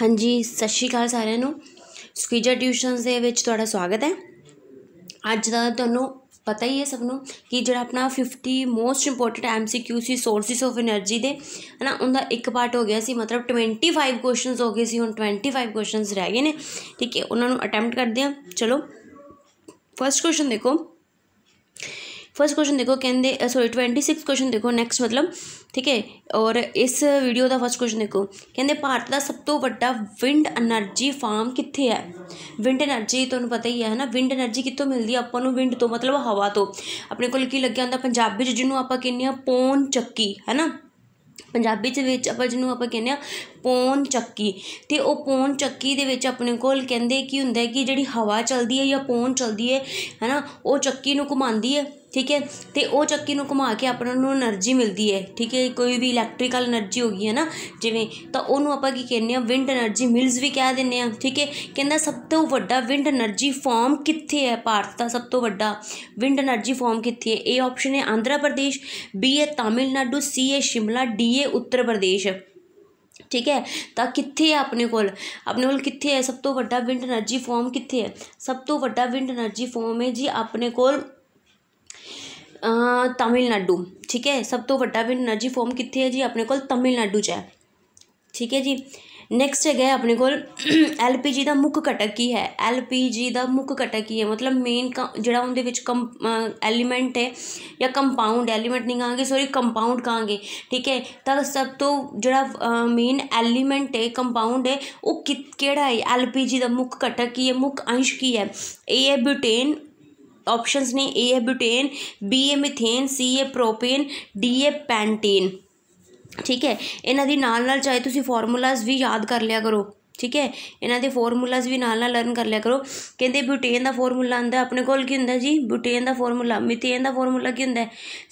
ਹਾਂਜੀ ਸਤਿ ਸ਼੍ਰੀ ਅਕਾਲ ਸਾਰਿਆਂ ਨੂੰ ਸਕਵੀਜਾ ਟਿਊਸ਼ਨਸ ਦੇ ਵਿੱਚ ਤੁਹਾਡਾ ਸਵਾਗਤ ਹੈ ਅੱਜ ਦਾ ਤੁਹਾਨੂੰ ਪਤਾ ਹੀ ਹੈ ਸਭ ਨੂੰ ਕਿ ਜਿਹੜਾ ਆਪਣਾ 50 ਮੋਸਟ ਇੰਪੋਰਟੈਂਟ ਐਮਸੀਕਿਊ ਸੀ ਸੋਰਸਿਸ ਆਫ એનર્ਜੀ ਦੇ ਹਨਾ ਉਹਦਾ ਇੱਕ ਪਾਰਟ ਹੋ ਗਿਆ ਸੀ ਮਤਲਬ 25 ਕੁਐਸਚਨਸ ਹੋ ਗਏ ਸੀ ਹੁਣ 25 ਕੁਐਸਚਨਸ ਰਹਿ ਗਏ ਨੇ ਠੀਕ ਹੈ ਉਹਨਾਂ ਨੂੰ ਅਟੈਂਪਟ ਕਰਦੇ ਹਾਂ ਚਲੋ ਫਰਸਟ ਕੁਐਸਚਨ ਦੇਖੋ ਫਸਟ ਕੁਐਸਚਨ ਦੇਖੋ ਕਹਿੰਦੇ दे 26 ਕੁਐਸਚਨ ਦੇਖੋ ਨੈਕਸਟ ਮਤਲਬ ਠੀਕ ਹੈ ਔਰ ਇਸ ਵੀਡੀਓ ਦਾ ਫਰਸਟ ਕੁਐਸਚਨ ਦੇਖੋ ਕਹਿੰਦੇ ਭਾਰਤ ਦਾ ਸਭ ਤੋਂ ਵੱਡਾ ਵਿੰਡ એનર્ਜੀ ਫਾਰਮ ਕਿੱਥੇ ਹੈ ਵਿੰਡ એનર્ਜੀ ਤੁਹਾਨੂੰ ਪਤਾ ਹੀ ਹੈ ਨਾ ਵਿੰਡ એનર્ਜੀ ਕਿੱਥੋਂ ਮਿਲਦੀ ਹੈ ਆਪਾਂ ਨੂੰ ਵਿੰਡ ਤੋਂ ਮਤਲਬ ਹਵਾ ਤੋਂ ਆਪਣੇ ਕੋਲ ਕੀ ਲੱਗਿਆ ਹੁੰਦਾ ਪੰਜਾਬੀ ਚ ਜਿਹਨੂੰ ਆਪਾਂ ਕਹਿੰਦੇ ਆ ਪੌਣ ਚੱਕੀ ਹੈ ਨਾ ਪੰਜਾਬੀ ਚ ਵਿੱਚ ਆਪਾਂ ਜਿਹਨੂੰ ਆਪਾਂ ਕਹਿੰਦੇ ਆ ਪੌਣ ਚੱਕੀ ਤੇ ਉਹ ਪੌਣ ਚੱਕੀ ਦੇ ਵਿੱਚ ਆਪਣੇ ਕੋਲ ਕਹਿੰਦੇ ਕੀ ਹੁੰਦਾ ਕਿ ਜਿਹੜੀ ਹਵਾ ਚਲਦੀ ਹੈ ਜਾਂ ਪੌਣ ਚਲਦੀ ਹੈ ਹੈਨਾ ਉਹ ਚੱਕੀ ਨੂੰ ਘੁਮਾਉਂਦੀ ਹੈ ਠੀਕ ਹੈ ਤੇ ਉਹ ਚੱਕੀ ਨੂੰ ਘੁਮਾ ਕੇ ਆਪਣਾ ਨੂੰ એનર્ਜੀ ਮਿਲਦੀ ਹੈ ਠੀਕ ਹੈ ਕੋਈ ਵੀ ਇਲੈਕਟ੍ਰੀਕਲ એનર્ਜੀ ਹੋ ਗਈ ਹੈ ਨਾ ਜਿਵੇਂ ਤਾਂ ਉਹਨੂੰ ਆਪਾਂ ਕੀ ਕਹਿੰਦੇ ਆ ਵਿੰਡ એનર્ਜੀ ਮਿਲਸ ਵੀ ਕਹਿ ਦਿੰਨੇ ਆ ਠੀਕ ਹੈ ਕਹਿੰਦਾ ਸਭ ਤੋਂ ਵੱਡਾ ਵਿੰਡ એનર્ਜੀ ਫਾਰਮ ਕਿੱਥੇ ਹੈ ਭਾਰਤ ਦਾ ਸਭ ਤੋਂ ਵੱਡਾ ਵਿੰਡ એનર્ਜੀ ਫਾਰਮ ਕਿੱਥੇ ਹੈ ਇਹ ਆਪਸ਼ਨ ਹੈ ਆਂਧਰਾ ਪ੍ਰਦੇਸ਼ ਬੀ ਹੈ ਤਾਮਿਲਨਾਡੂ ਸੀ ਹੈ ਸ਼ਿਮਲਾ ਡੀ ਹੈ ਉੱਤਰ ਪ੍ਰਦੇਸ਼ ਠੀਕ ਹੈ ਤਾਂ ਕਿੱਥੇ ਹੈ ਆਪਣੇ ਕੋਲ ਆਪਣੇ ਕੋਲ ਕਿੱਥੇ ਹੈ ਸਭ ਤੋਂ ਵੱਡਾ ਵਿੰਡ એનર્ਜੀ ਫਾਰਮ ਕਿੱਥੇ ਹੈ ਸਭ ਤੋਂ ਵੱਡਾ ਵਿੰਡ એનર્ਜੀ ਫਾਰਮ ਹੈ ਜੀ ਆਪਣੇ ਕੋਲ ਤਾਮਿਲਨਾਡੂ ਠੀਕ ਹੈ ਸਭ ਤੋਂ ਵੱਡਾ ਵਿੰਡ એનર્ਜੀ ਫਾਰਮ ਕਿੱਥੇ ਹੈ ਜੀ ਆਪਣੇ ਕੋਲ ਤਾਮਿਲਨਾਡੂ 'ਚ ਹੈ ਠੀਕ ਹੈ ਜੀ ਨੈਕਸਟ ਹੈਗਾ ਆਪਣੇ ਕੋਲ ਐਲਪੀਜੀ ਦਾ ਮੁੱਖ ਘਟਕ ਕੀ ਹੈ ਐਲਪੀਜੀ ਦਾ ਮੁੱਖ ਘਟਕ ਕੀ ਹੈ ਮਤਲਬ ਮੇਨ ਜਿਹੜਾ ਉਹਦੇ ਵਿੱਚ ਕੰ ਐਲੀਮੈਂਟ ਹੈ ਜਾਂ ਕੰਪਾਊਂਡ ਐਲੀਮੈਂਟ ਨਹੀਂ ਕਹਾਂਗੇ ਸੌਰੀ ਕੰਪਾਊਂਡ ਕਹਾਂਗੇ ਠੀਕ ਹੈ ਤਾਂ ਸਭ ਤੋਂ ਜਿਹੜਾ ਮੇਨ ਐਲੀਮੈਂਟ ਹੈ ਕੰਪਾਊਂਡ ਹੈ ਉਹ ਕਿਹੜਾ ਹੈ ਐਲਪੀਜੀ ਦਾ ਮੁੱਖ ਘਟਕ ਕੀ ਹੈ ਮੁੱਖ ਅੰਸ਼ ਕੀ ਹੈ ਇਹ ਹੈ ਬਿਊਟੇਨ ऑप्शंस ਨੇ ए ਹੈ ਬਿਊਟੇਨ ਬੀ ਹੈ ਮੀਥੇਨ ਸੀ ਹੈ ਪ੍ਰੋਪੇਨ ਡੀ ਹੈ ਪੈਂਟੇਨ ਠੀਕ ਹੈ ਇਹਨਾਂ ਦੀ ਨਾਲ ਨਾਲ ਚਾਹੇ ਤੁਸੀਂ ਫਾਰਮੂਲਾਸ ਵੀ ਯਾਦ ਕਰ ਲਿਆ ਕਰੋ ਠੀਕ ਹੈ ਇਹਨਾਂ ਦੇ ਫਾਰਮੂਲਾਸ ਵੀ ਨਾਲ ਨਾਲ ਲਰਨ ਕਰ ਲਿਆ ਕਰੋ ਕਹਿੰਦੇ ਬਿਊਟੇਨ ਦਾ ਫਾਰਮੂਲਾ ਹੁੰਦਾ ਆਪਣੇ ਕੋਲ ਕੀ ਹੁੰਦਾ ਜੀ ਬਿਊਟੇਨ ਦਾ ਫਾਰਮੂਲਾ ਮੀਥੇਨ ਦਾ ਫਾਰਮੂਲਾ ਕੀ ਹੁੰਦਾ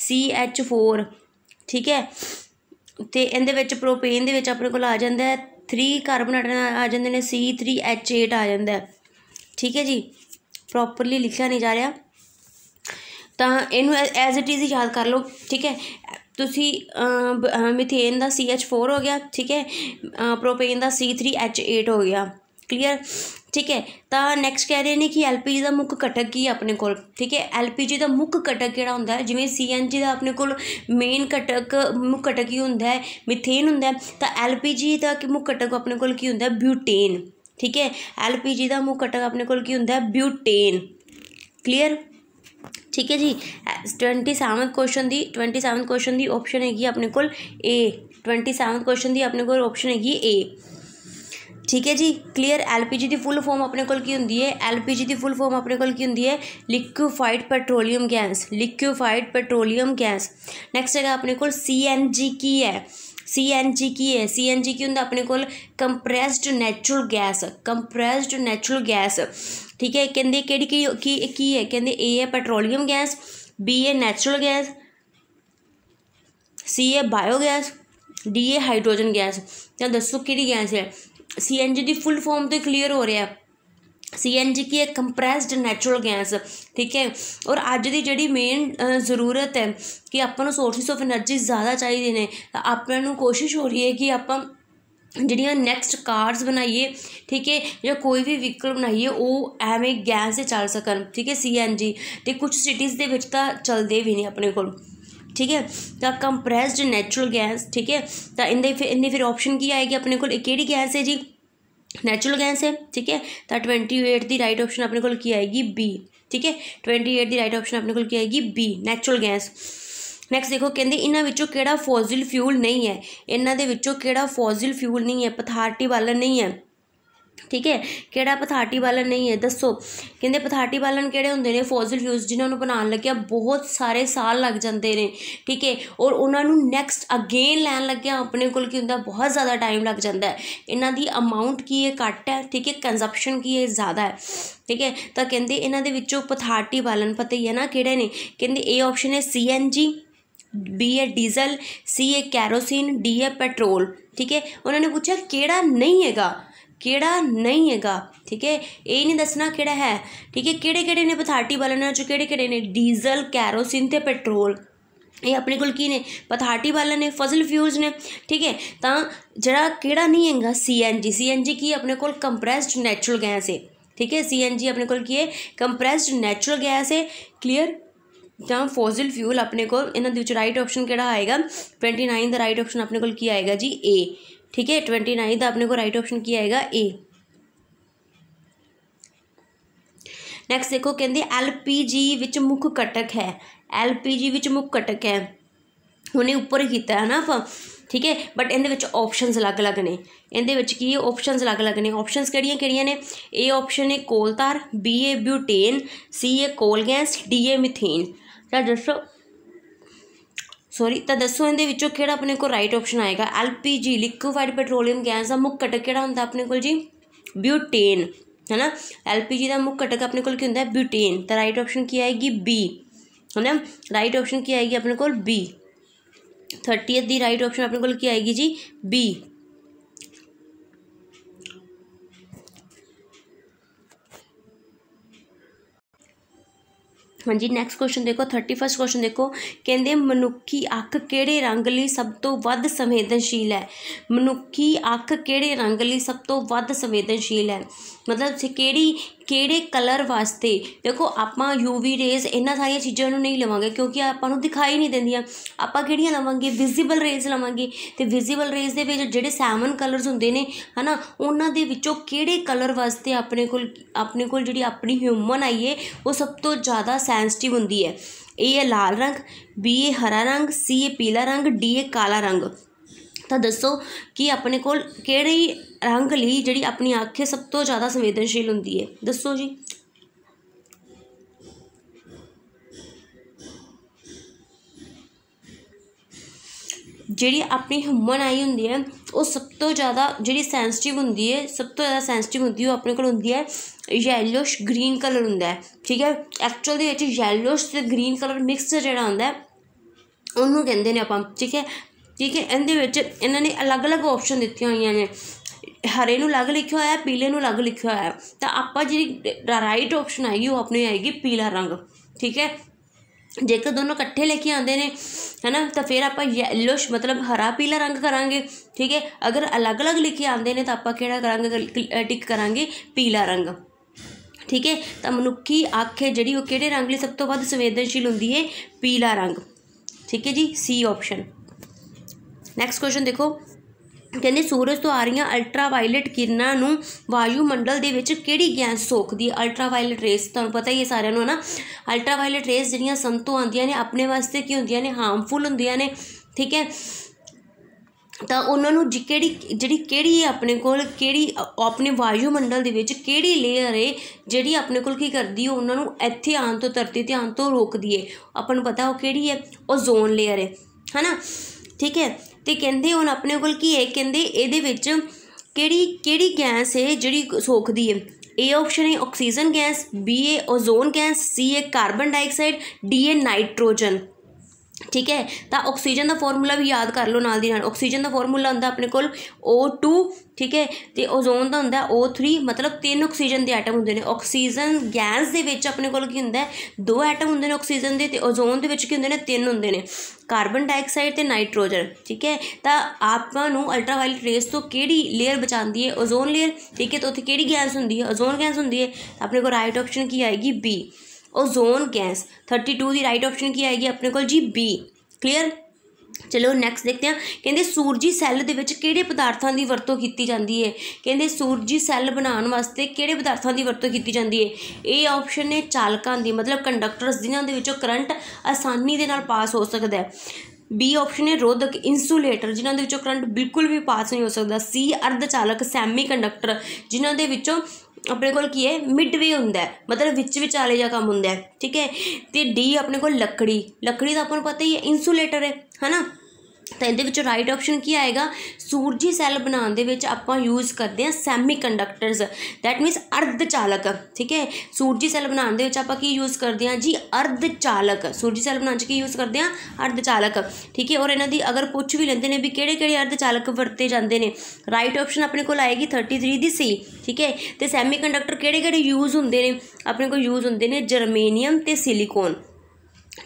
CH4 ਠੀਕ ਹੈ ਤੇ ਇਹਦੇ ਵਿੱਚ ਪ੍ਰੋਪੇਨ ਦੇ ਵਿੱਚ ਆਪਣੇ ਕੋਲ ਆ ਜਾਂਦਾ ਹੈ 3 ਕਾਰਬਨ ਆ ਜਾਂਦੇ ਨੇ C3H8 ਆ ਜਾਂਦਾ ਠੀਕ ਹੈ ਜੀ ਪ੍ਰੋਪਰਲੀ ਲਿਖਿਆ ਨਹੀਂ ਜਾ ਰਿਹਾ ਤਾਂ ਇਹਨੂੰ ਐਜ਼ ਇਟ ਇਜ਼ ਯਾਦ ਕਰ ਲਓ ਠੀਕ ਹੈ ਤੁਸੀਂ ਮਿਥੇਨ ਦਾ CH4 ਹੋ ਗਿਆ ਠੀਕ ਹੈ ਪ੍ਰੋਪੇਨ ਦਾ C3H8 ਹੋ ਗਿਆ ਕਲੀਅਰ ਠੀਕ ਹੈ ਤਾਂ ਨੈਕਸਟ ਕਹਿ ਰਹੇ ਨੇ ਕਿ LPG ਦਾ ਮੁੱਖ ਘਟਕ ਕੀ ਆਪਣੇ ਕੋਲ ਠੀਕ ਹੈ LPG ਦਾ ਮੁੱਖ ਘਟਕ ਕਿਹੜਾ ਹੁੰਦਾ ਹੈ ਜਿਵੇਂ CNG ਦਾ ਆਪਣੇ ਕੋਲ ਮੇਨ ਘਟਕ ਮੁੱਖ ਘਟਕ ਹੀ ਹੁੰਦਾ ਹੈ ਮਿਥੇਨ ਹੁੰਦਾ ਹੈ ਤਾਂ LPG ਦਾ ਕਿ ਮੁੱਖ ਘਟਕ ਆਪਣੇ ਕੋਲ ਕੀ ਹੁੰਦਾ ਹੈ ਬਿਊਟੇਨ ਠੀਕ ਹੈ LPG ਦਾ ਮੁੱਖ ਘਟਕ ਆਪਣੇ ਕੋਲ ਕੀ ਹੁੰਦਾ ਹੈ ਬਿਊਟੇਨ ਕਲੀਅਰ ठीक है जी ट्वेंटी सैवन क्वेश्चन दी ट्वेंटी सैवन क्वेश्चन दी ऑप्शन हैगी अपने को ए ट्वेंटी सैवन क्वेश्चन दी अपने को ऑप्शन हैगी ए ठीक है जी क्लीयर एल पी जी की फुल फॉर्म अपने कोल की होंगी है एल पी जी की फुल फॉर्म अपने कोल की होंगी है liquefied petroleum gas liquefied petroleum gas next है अपने को सी एन जी की है ਜੀ ਕੀ ਹੈ ਜੀ ਕੀ ਹੁੰਦਾ ਆਪਣੇ ਕੋਲ compressed natural gas compressed natural gas ਠੀਕ ਹੈ ਕਹਿੰਦੇ ਕਿਹੜੀ ਕੀ ਕੀ ਹੈ ਕਹਿੰਦੇ ਏ ਹੈ ਪੈਟਰੋਲੀਅਮ ਗੈਸ ਬੀ ਹੈ ਨੈਚੁਰਲ ਗੈਸ ਸੀ ਹੈ ਬਾਇਓ ਗੈਸ ਡੀ ਹੈ ਹਾਈਡਰੋਜਨ ਗੈਸ ਤਾਂ ਦੱਸੋ ਕਿਹੜੀ ਗੈਸ ਹੈ ਜੀ ਦੀ ਫੁੱਲ ਫਾਰਮ ਤੇ ਕਲੀਅਰ ਹੋ ਰਿਹਾ CNG ਕੀ ਹੈ ਕੰਪਰੈਸਡ ਨੈਚੁਰਲ ਗੈਸ ਠੀਕ ਹੈ ਔਰ ਅੱਜ ਦੀ ਜਿਹੜੀ ਮੇਨ ਜ਼ਰੂਰਤ ਹੈ ਕਿ ਆਪਾਂ ਨੂੰ ਸੋਰਸਿਸ ਆਫ એનર્ਜੀ ਜ਼ਿਆਦਾ ਚਾਹੀਦੇ ਨੇ ਆਪਾਂ ਨੂੰ ਕੋਸ਼ਿਸ਼ ਹੋ ਰਹੀ ਹੈ ਕਿ ਆਪਾਂ ਜਿਹੜੀਆਂ ਨੈਕਸਟ ਕਾਰਸ ਬਣਾਈਏ ਠੀਕ ਹੈ ਜਾਂ ਕੋਈ ਵੀ ਵਹੀਕਲ ਬਣਾਈਏ ਉਹ ਐਵੇਂ ਗੈਸ ਤੇ ਚੱਲ ਸਕਣ ਠੀਕ ਹੈ CNG ਤੇ ਕੁਝ ਸਿਟੀਜ਼ ਦੇ ਵਿੱਚ ਤਾਂ ਚੱਲਦੇ ਵੀ ਨਹੀਂ ਆਪਣੇ ਕੋਲ ਠੀਕ ਹੈ ਤਾਂ ਕੰਪਰੈਸਡ ਨੈਚੁਰਲ ਗੈਸ ਠੀਕ ਹੈ ਤਾਂ ਇਹਦੇ ਫਿਰ ਇਹਨੇ ਫਿਰ ਆਪਸ਼ਨ ਕੀ ਆਏਗੀ ਆਪਣੇ ਕੋਲ ਇਹ ਕਿਹੜੀ ਗੈਸ ਹੈ ਜੀ ਨੈਚੁਰਲ ਗੈਸ ਹੈ ਠੀਕ ਹੈ ਤਾਂ 28 ਦੀ ਰਾਈਟ ਆਪਸ਼ਨ ਆਪਣੇ ਕੋਲ ਕੀ ਆਏਗੀ ਬੀ ਠੀਕ ਹੈ 28 ਦੀ ਰਾਈਟ ਆਪਸ਼ਨ ਆਪਣੇ ਕੋਲ ਕੀ ਆਏਗੀ ਬੀ ਨੈਚੁਰਲ ਗੈਸ ਨੈਕਸਟ ਦੇਖੋ ਕਹਿੰਦੇ ਇਹਨਾਂ ਵਿੱਚੋਂ ਕਿਹੜਾ ਫੋਸਿਲ ਫਿਊਲ ਨਹੀਂ ਹੈ ਇਹਨਾਂ ਦੇ ਵਿੱਚੋਂ ਕਿਹੜਾ ਫੋਸਿਲ ਫਿਊਲ ਨਹੀਂ ਹੈ ਪਥਾਰਟੀ ਵਾਲਾ ਨਹੀਂ ਹੈ ਠੀਕ ਹੈ ਕਿਹੜਾ ਪਥਾਟੀ ਬਾਲਣ ਨਹੀਂ ਹੈ ਦੱਸੋ ਕਹਿੰਦੇ ਪਥਾਟੀ ਬਾਲਣ ਕਿਹੜੇ ਹੁੰਦੇ ਨੇ ਫੋਸਿਲ ਫਿਊਲਸ ਜਿਨ੍ਹਾਂ ਨੂੰ ਬਣਾਉਣ ਲੱਗਿਆ ਬਹੁਤ ਸਾਰੇ ਸਾਲ ਲੱਗ ਜਾਂਦੇ ਨੇ ਠੀਕ ਹੈ ਔਰ ਉਹਨਾਂ ਨੂੰ ਨੈਕਸਟ ਅਗੇਨ ਲੈਣ ਲੱਗਿਆ ਆਪਣੇ ਕੋਲ ਕੀ ਹੁੰਦਾ ਬਹੁਤ ਜ਼ਿਆਦਾ ਟਾਈਮ ਲੱਗ ਜਾਂਦਾ ਹੈ ਇਹਨਾਂ ਦੀ ਅਮਾਉਂਟ ਕੀ ਹੈ ਘੱਟ ਹੈ ਠੀਕ ਹੈ ਕੰਜ਼ਪਸ਼ਨ ਕੀ ਹੈ ਜ਼ਿਆਦਾ ਹੈ ਠੀਕ ਹੈ ਤਾਂ ਕਹਿੰਦੇ ਇਹਨਾਂ ਦੇ ਵਿੱਚੋਂ ਪਥਾਟੀ ਬਾਲਣ ਪਤਾ ਹੀ ਹੈ ਨਾ ਕਿਹੜੇ ਨੇ ਕਹਿੰਦੇ ਏ ਆਪਸ਼ਨ ਹੈ ਸੀਐਨਜੀ ਬੀ ਹੈ ਡੀਜ਼ਲ ਸੀ ਹੈ ਕੈਰੋਸਿਨ ਡੀ ਹੈ ਪੈਟਰੋਲ ਠੀਕ ਹੈ ਉਹਨਾਂ ਨੇ ਪੁੱਛਿਆ ਕਿਹੜਾ ਨਹੀਂ ਹੈਗਾ ਕਿਹੜਾ ਨਹੀਂ ਹੈਗਾ ਠੀਕ ਹੈ ਇਹ ਨਹੀਂ ਦੱਸਣਾ ਕਿਹੜਾ ਹੈ ਠੀਕ ਹੈ ਕਿਹੜੇ ਕਿਹੜੇ ਨੇ ਪਥਾਰਟੀ ਬਾਲਣ ਚ ਕਿਹੜੇ ਕਿਹੜੇ ਨੇ ਡੀਜ਼ਲ ਕੈਰੋਸਿਨ ਤੇ ਪੈਟਰੋਲ ਇਹ ਆਪਣੇ ਕੋਲ ਕੀ ਨੇ ਪਥਾਰਟੀ ਵਾਲਾ ਨੇ ਫਜ਼ਲ ਫਿਊਜ਼ ਨੇ ਠੀਕ ਹੈ ਤਾਂ ਜਿਹੜਾ ਕਿਹੜਾ ਨਹੀਂ ਹੈਗਾ ਸੀਐਨਜੀ ਸੀਐਨਜੀ ਕੀ ਆਪਣੇ ਕੋਲ ਕੰਪਰੈਸਡ ਨੈਚੁਰਲ ਗੈਸ ਹੈ ਠੀਕ ਹੈ ਸੀਐਨਜੀ ਆਪਣੇ ਕੋਲ ਕੀ ਹੈ ਕੰਪਰੈਸਡ ਨੈਚੁਰਲ ਗੈਸ ਹੈ ਕਲੀਅਰ ਜਾਂ ਫੋਸਿਲ ਫਿਊਲ ਆਪਣੇ ਕੋਲ ਇਹਨਾਂ ਦੇ ਵਿੱਚ ਰਾਈਟ ਆਪਸ਼ਨ ਕਿਹੜਾ ਆਏਗਾ 29 ਦਾ ਰਾਈਟ ਆਪਸ਼ਨ ਆਪਣੇ ਕੋਲ ਕੀ ਆਏਗਾ ਜੀ ਏ ठीक है ट्वेंटी नाइन्थ आपने को राइट ऑप्शन ਕੀ ਆਏਗਾ ए ਨੈਕਸਟ ਦੇਖੋ ਕਹਿੰਦੇ ਐਲਪੀਜੀ ਵਿੱਚ ਮੁੱਖ ਘਟਕ ਹੈ ਐਲਪੀਜੀ ਵਿੱਚ ਮੁੱਖ ਘਟਕ ਹੈ ਉਹਨੇ ਉੱਪਰ ਕੀਤਾ ਹੈ ਨਾ ਆਪਾਂ ਠੀਕ ਹੈ ਬਟ ਇਹਦੇ ਵਿੱਚ ਆਪਸ਼ਨਸ ਅਲੱਗ-ਅਲੱਗ ਨੇ ਇਹਦੇ ਵਿੱਚ ਕੀ ਹੈ ਆਪਸ਼ਨਸ ਅਲੱਗ-ਅਲੱਗ ਨੇ ਆਪਸ਼ਨਸ ਕਿਹੜੀਆਂ-ਕਿਹੜੀਆਂ ਨੇ ਏ ਆਪਸ਼ਨ ਹੈ ਕੋਲਤਾਰ ਬੀ ਹੈ ਬਿਊਟੇਨ ਸੀ ਹੈ ਕੋਲ ਗੈਸ ਡੀ ਹੈ ਮਿਥੇਨ ਤਾਂ ਦੱਸੋ ਸੌਰੀ ਤਾਂ ਦੱਸੋ ਇਹਦੇ ਵਿੱਚੋਂ ਕਿਹੜਾ ਆਪਣੇ ਕੋਲ ਰਾਈਟ ਆਪਸ਼ਨ ਆਏਗਾ ਐਲਪੀਜੀ ਲਿਕੁਇਫਾਈਡ ਪੈਟਰੋਲੀਅਮ ਗੈਸ ਦਾ ਮੁੱਖ ਘਟਕ ਕਿਹੜਾ ਹੁੰਦਾ ਆਪਣੇ ਕੋਲ ਜੀ ਬਿਊਟੇਨ ਹੈਨਾ ਐਲਪੀਜੀ ਦਾ ਮੁੱਖ ਘਟਕ ਆਪਣੇ ਕੋਲ ਕੀ ਹੁੰਦਾ ਹੈ ਬਿਊਟੇਨ ਤਾਂ ਰਾਈਟ ਆਪਸ਼ਨ ਕੀ ਆਏਗੀ ਬੀ ਹੈਨਾ ਰਾਈਟ ਆਪਸ਼ਨ ਕੀ ਆਏਗੀ ਆਪਣੇ ਕੋਲ ਬੀ 30th ਦੀ ਰਾਈਟ ਆਪਸ਼ਨ ਆਪਣੇ ਕੋਲ ਕੀ ਆਏਗੀ ਜੀ ਬੀ ਹਾਂਜੀ ਨੈਕਸਟ ਕੁਐਸਚਨ ਦੇਖੋ 31st ਕੁਐਸਚਨ ਦੇਖੋ ਕਹਿੰਦੇ ਮਨੁੱਖੀ ਅੱਖ ਕਿਹੜੇ ਰੰਗ ਲਈ ਸਭ ਤੋਂ ਵੱਧ ਸੰਵੇਦਨਸ਼ੀਲ ਹੈ ਮਨੁੱਖੀ ਅੱਖ ਕਿਹੜੇ ਰੰਗ ਲਈ ਸਭ ਤੋਂ ਵੱਧ ਸੰਵੇਦਨਸ਼ੀਲ ਹੈ ਮਤਲਬ ਸੇ ਕਿਹੜੀ ਕਿਹੜੇ ਕਲਰ ਵਾਸਤੇ ਦੇਖੋ ਆਪਾਂ ਯੂਵੀ ਰੇਜ਼ ਇਹਨਾਂ ਸਾਰੀਆਂ ਚੀਜ਼ਾਂ ਨੂੰ ਨਹੀਂ ਲਵਾਂਗੇ ਕਿਉਂਕਿ ਆਪਾਂ ਨੂੰ ਦਿਖਾਈ ਨਹੀਂ ਦਿੰਦੀਆਂ ਆਪਾਂ ਕਿਹੜੀਆਂ ਲਵਾਂਗੇ ਵਿਜ਼ੀਬਲ ਰੇਜ਼ ਲਵਾਂਗੇ ਤੇ ਵਿਜ਼ੀਬਲ ਰੇਜ਼ ਦੇ ਵਿੱਚ ਜਿਹੜੇ ਸੈਮਨ ਕਲਰਸ ਹੁੰਦੇ ਨੇ ਹਨਾ ਉਹਨਾਂ ਦੇ ਵਿੱਚੋਂ ਕਿਹੜੇ ਕਲਰ ਵਾਸਤੇ ਆਪਣੇ ਕੋਲ ਆਪਣੇ ਕੋਲ ਜਿਹੜੀ ਆਪਣੀ ਹਿਊਮਨ ਆਈ ਏ ਉਹ ਸਭ ਤੋਂ ਜ਼ਿਆਦਾ ਸੈਂਸਿਟਿਵ ਹੁੰਦੀ ਹੈ ਇਹ ਹੈ ਲਾਲ ਰੰਗ ਬੀ ਇਹ ਹਰਾ ਰੰਗ ਸੀ ਇਹ ਪੀਲਾ ਰੰਗ ਡੀ ਇਹ ਕਾਲਾ ਰੰਗ ਤਾਂ ਦੱਸੋ ਕਿ ਆਪਣੇ ਕੋਲ ਕਿਹੜੀ ਰੰਗ ਲਈ ਜਿਹੜੀ ਆਪਣੀ ਅੱਖੇ ਸਭ ਤੋਂ ਜ਼ਿਆਦਾ ਸੰਵੇਦਨਸ਼ੀਲ ਹੁੰਦੀ ਹੈ ਦੱਸੋ ਜੀ ਜਿਹੜੀ ਆਪਣੀ ਹਿਊਮਨ ਆਈ ਹੁੰਦੀ ਹੈ ਉਹ ਸਭ ਤੋਂ ਜ਼ਿਆਦਾ ਜਿਹੜੀ ਸੈਂਸਿਟਿਵ ਹੁੰਦੀ ਹੈ ਸਭ ਤੋਂ ਜ਼ਿਆਦਾ ਸੈਂਸਿਟਿਵ ਹੁੰਦੀ ਉਹ ਆਪਣੇ ਕੋਲ ਹੁੰਦੀ ਹੈ ਯੈਲੋਸ਼ ਗ੍ਰੀਨ ਕਲਰ ਹੁੰਦਾ ਹੈ ਠੀਕ ਹੈ ਐਕਚੁਅਲ ਦੇ ਵਿੱਚ ਯੈਲੋਸ਼ ਤੇ ਗ੍ਰੀਨ ਕਲਰ ਮਿਕਸ ਜਿਹੜਾ ਹੁੰਦਾ ਹੈ ਉਹਨੂੰ ਕਹਿੰਦੇ ਨੇ ਆਪਾਂ ਠੀਕ ਹੈ ਠੀਕ ਹੈ ਇਹਦੇ ਵਿੱਚ ਇਹਨਾਂ ਨੇ ਅਲੱਗ-ਅਲੱਗ ਆਪਸ਼ਨ ਦਿੱਤੀਆਂ ਹੋਈਆਂ ਨੇ ਹਰੇ ਨੂੰ ਅਲੱਗ ਲਿਖਿਆ ਹੋਇਆ ਹੈ ਪੀਲੇ ਨੂੰ ਅਲੱਗ ਲਿਖਿਆ ਹੋਇਆ ਹੈ ਤਾਂ ਆਪਾਂ ਜਿਹੜੀ ਰਾਈਟ ਆਪਸ਼ਨ ਆਏਗੀ ਉਹ ਆਪਣੀ ਆਏਗੀ ਪੀਲਾ ਰੰਗ ਠੀਕ ਹੈ ਜੇਕਰ ਦੋਨੋਂ ਇਕੱਠੇ ਲੈ ਕੇ ਆਉਂਦੇ ਨੇ ਹੈਨਾ ਤਾਂ ਫਿਰ ਆਪਾਂ ਯੈਲੋ ਮਤਲਬ ਹਰਾ ਪੀਲਾ ਰੰਗ ਕਰਾਂਗੇ ਠੀਕ ਹੈ ਅਗਰ ਅਲੱਗ-ਅਲੱਗ ਲਿਖੇ ਆਉਂਦੇ ਨੇ ਤਾਂ ਆਪਾਂ ਕਿਹੜਾ ਕਰਾਂਗੇ ਟਿਕ ਕਰਾਂਗੇ ਪੀਲਾ ਰੰਗ ਠੀਕ ਹੈ ਤਾਂ ਮਨੁੱਖੀ ਅੱਖ ਹੈ ਜਿਹੜੀ ਉਹ ਕਿਹੜੇ ਰੰਗ ਲਈ ਸਭ ਤੋਂ ਵੱਧ ਸੰਵੇਦਨਸ਼ੀਲ ਹੁੰਦੀ ਹੈ ਪੀਲਾ ਰੰਗ ਠੀਕ ਹੈ ਜੀ ਸੀ ਆਪਸ਼ਨ ਨੈਕਸਟ ਕੁਐਸਚਨ ਦੇਖੋ ਕਹਿੰਦੇ ਸੂਰਜ ਤੋਂ ਆ ਰਹੀਆਂ ਅਲਟਰਾਵਾਇਲਟ ਕਿਰਨਾਂ ਨੂੰ ਵਾਯੂ ਮੰਡਲ ਦੇ ਵਿੱਚ ਕਿਹੜੀ ਗੈਸ ਸੋਖਦੀ ਹੈ ਅਲਟਰਾਵਾਇਲਟ ਰੇਸ ਤੁਹਾਨੂੰ ਪਤਾ ਹੀ ਹੈ ਸਾਰਿਆਂ ਨੂੰ ਹਨਾ ਅਲਟਰਾਵਾਇਲਟ ਰੇਸ ਜਿਹੜੀਆਂ ਸਨ ਤੋਂ ਆਉਂਦੀਆਂ ਨੇ ਆਪਣੇ ਵਾਸਤੇ ਕੀ ਹੁੰਦੀਆਂ ਨੇ ਹਾਰਮਫੁਲ ਹੁੰਦੀਆਂ ਨੇ ਠੀਕ ਹੈ ਤਾਂ ਉਹਨਾਂ ਨੂੰ ਜਿਹੜੀ ਜਿਹੜੀ ਕਿਹੜੀ ਹੈ ਆਪਣੇ ਕੋਲ ਕਿਹੜੀ ਆਪਣੇ ਵਾਯੂ ਮੰਡਲ ਦੇ ਵਿੱਚ ਕਿਹੜੀ ਲੇਅਰ ਹੈ ਜਿਹੜੀ ਆਪਣੇ ਕੋਲ ਕੀ ਕਰਦੀ ਹੈ ਉਹਨਾਂ ਨੂੰ ਇੱਥੇ ਆਉਣ ਤੋਂ ਧਰਤੀ ਤੇ ਆਉਣ ਤੋਂ ਰੋਕਦੀ ਹੈ ਆਪਾਂ ਨੂੰ ਪਤਾ ਉਹ ਕਿਹੜੀ ਹੈ ਓਜ਼ੋਨ ਲੇਅਰ ਹੈ ਹਨਾ ਠੀਕ ਹੈ ਤੇ ਕਹਿੰਦੇ ਹੁਣ ਆਪਣੇ ਕੋਲ ਕੀ ਹੈ ਕਹਿੰਦੇ ਇਹਦੇ ਵਿੱਚ ਕਿਹੜੀ ਕਿਹੜੀ ਗੈਸ ਹੈ ਜਿਹੜੀ ਸੋਖਦੀ ਹੈ ਏ ਆਪਸ਼ਨ ਹੈ ਆਕਸੀਜਨ ਗੈਸ ਬੀ ਹੈ ਓਜ਼ੋਨ ਗੈਸ ਸੀ ਹੈ ਕਾਰਬਨ ਡਾਈਆਕਸਾਈਡ ਡੀ ਹੈ ਨਾਈਟ੍ਰੋਜਨ ਠੀਕ ਹੈ ਤਾਂ ਆਕਸੀਜਨ ਦਾ ਫਾਰਮੂਲਾ ਵੀ ਯਾਦ ਕਰ ਲਓ ਨਾਲ ਦੀ ਨਾਲ ਆਕਸੀਜਨ ਦਾ ਫਾਰਮੂਲਾ ਹੁੰਦਾ ਆਪਣੇ ਕੋਲ O2 ਠੀਕ ਹੈ ਤੇ ਓਜ਼ੋਨ ਦਾ ਹੁੰਦਾ O3 ਮਤਲਬ ਤਿੰਨ ਆਕਸੀਜਨ ਦੇ ਐਟਮ ਹੁੰਦੇ ਨੇ ਆਕਸੀਜਨ ਗੈਸ ਦੇ ਵਿੱਚ ਆਪਣੇ ਕੋਲ ਕੀ ਹੁੰਦਾ ਦੋ ਐਟਮ ਹੁੰਦੇ ਨੇ ਆਕਸੀਜਨ ਦੇ ਤੇ ਓਜ਼ੋਨ ਦੇ ਵਿੱਚ ਕੀ ਹੁੰਦੇ ਨੇ ਤਿੰਨ ਹੁੰਦੇ ਨੇ ਕਾਰਬਨ ਡਾਈਆਕਸਾਈਡ ਤੇ ਨਾਈਟ੍ਰੋਜਨ ਠੀਕ ਹੈ ਤਾਂ ਆਪਾਂ ਨੂੰ ਅਲਟਰਾਵਾਇਲਟ ਰੇਸ ਤੋਂ ਕਿਹੜੀ ਲੇਅਰ ਬਚਾਉਂਦੀ ਹੈ ਓਜ਼ੋਨ ਲੇਅਰ ਠੀਕ ਹੈ ਤਾਂ ਉੱਥੇ ਕਿਹੜੀ ਗੈਸ ਹੁੰਦੀ ਹੈ ਓਜ਼ੋਨ ਗੈਸ ਹੁੰਦੀ ਹੈ ਆਪਣੇ ਕੋਲ ਰਾਈਟ ਆਪਸ਼ਨ ਕੀ ਆਏਗੀ B ਓਜ਼ੋਨ ਗੈਸ 32 ਦੀ ਰਾਈਟ ਆਪਸ਼ਨ ਕੀ ਆਏਗੀ ਆਪਣੇ ਕੋਲ ਜੀ ਬੀ ਕਲੀਅਰ ਚਲੋ ਨੈਕਸਟ ਦੇਖਦੇ ਹਾਂ ਕਹਿੰਦੇ ਸੂਰਜੀ ਸੈੱਲ ਦੇ ਵਿੱਚ ਕਿਹੜੇ ਪਦਾਰਥਾਂ ਦੀ ਵਰਤੋਂ ਕੀਤੀ ਜਾਂਦੀ ਹੈ ਕਹਿੰਦੇ ਸੂਰਜੀ ਸੈੱਲ ਬਣਾਉਣ ਵਾਸਤੇ ਕਿਹੜੇ ਪਦਾਰਥਾਂ ਦੀ ਵਰਤੋਂ ਕੀਤੀ ਜਾਂਦੀ ਹੈ ਇਹ ਆਪਸ਼ਨ ਹੈ ਚਾਲਕਾਂ ਦੀ ਮਤਲਬ ਕੰਡਕਟਰਸ ਜਿਨ੍ਹਾਂ ਦੇ ਵਿੱਚੋਂ ਕਰੰਟ ਆਸਾਨੀ ਦੇ ਨਾਲ ਪਾਸ ਹੋ ਸਕਦਾ ਹੈ ਬੀ ਆਪਸ਼ਨ ਹੈ ਰੋਧਕ ਇਨਸੂਲੇਟਰ ਜਿਨ੍ਹਾਂ ਦੇ ਵਿੱਚੋਂ ਕਰੰਟ ਬਿਲਕੁਲ ਵੀ ਪਾਸ ਨਹੀਂ ਹੋ ਸਕਦਾ ਸੀ ਅਰਧਚਾਲਕ ਸੈਮੀਕੰਡਕਟਰ ਜਿਨ੍ਹਾਂ ਦੇ ਵਿੱਚੋਂ ਆਪਣੇ ਕੋਲ ਕੀ ਹੈ ਮਿਡਵੇ ਹੁੰਦਾ ਮਤਲਬ ਵਿੱਚ ਵਿਚਾਲੇ ਜਾ ਕੰਮ ਹੁੰਦਾ ਠੀਕ ਹੈ ਤੇ ਡੀ ਆਪਣੇ ਕੋਲ ਲੱਕੜੀ ਲੱਕੜੀ ਤਾਂ ਆਪਾਂ ਨੂੰ ਪਤਾ ਹੀ ਹੈ ਇਨਸੂਲੇਟਰ ਹੈ ਹਨਾ ਤਾਂ ਇਹਦੇ ਵਿੱਚ ਰਾਈਟ ਆਪਸ਼ਨ ਕੀ ਆਏਗਾ ਸੂਰਜੀ ਸੈੱਲ ਬਣਾਉਣ ਦੇ ਵਿੱਚ ਆਪਾਂ ਯੂਜ਼ ਕਰਦੇ ਹਾਂ ਕੰਡਕਟਰਸ ਥੈਟ ਮੀਨਸ ਅਰਧ ਚਾਲਕ ਠੀਕ ਹੈ ਸੂਰਜੀ ਸੈੱਲ ਬਣਾਉਣ ਦੇ ਵਿੱਚ ਆਪਾਂ ਕੀ ਯੂਜ਼ ਕਰਦੇ ਹਾਂ ਜੀ ਅਰਧ ਚਾਲਕ ਸੂਰਜੀ ਸੈੱਲ ਬਣਾਉਣ 'ਚ ਕੀ ਯੂਜ਼ ਕਰਦੇ ਹਾਂ ਅਰਧ ਚਾਲਕ ਠੀਕ ਹੈ ਔਰ ਇਹਨਾਂ ਦੀ ਅਗਰ ਪੁੱਛ ਵੀ ਲੈਂਦੇ ਨੇ ਵੀ ਕਿਹੜੇ ਕਿਹੜੇ ਅਰਧ ਚਾਲਕ ਵਰਤੇ ਜਾਂਦੇ ਨੇ ਰਾਈਟ ਆਪਸ਼ਨ ਆਪਣੇ ਕੋਲ ਆਏਗੀ 33 ਦੀ ਸੀ ਠੀਕ ਹੈ ਤੇ ਸੈਮੀ ਕੰਡਕਟਰ ਕਿਹੜੇ ਕਿਹੜੇ ਯੂਜ਼ ਹੁੰਦੇ ਨੇ ਆਪਣੇ ਕੋਲ ਯੂਜ਼ ਹੁੰਦੇ ਨੇ ਜਰਮੇਨੀਅਮ ਤੇ ਸਿਲੀਕੋਨ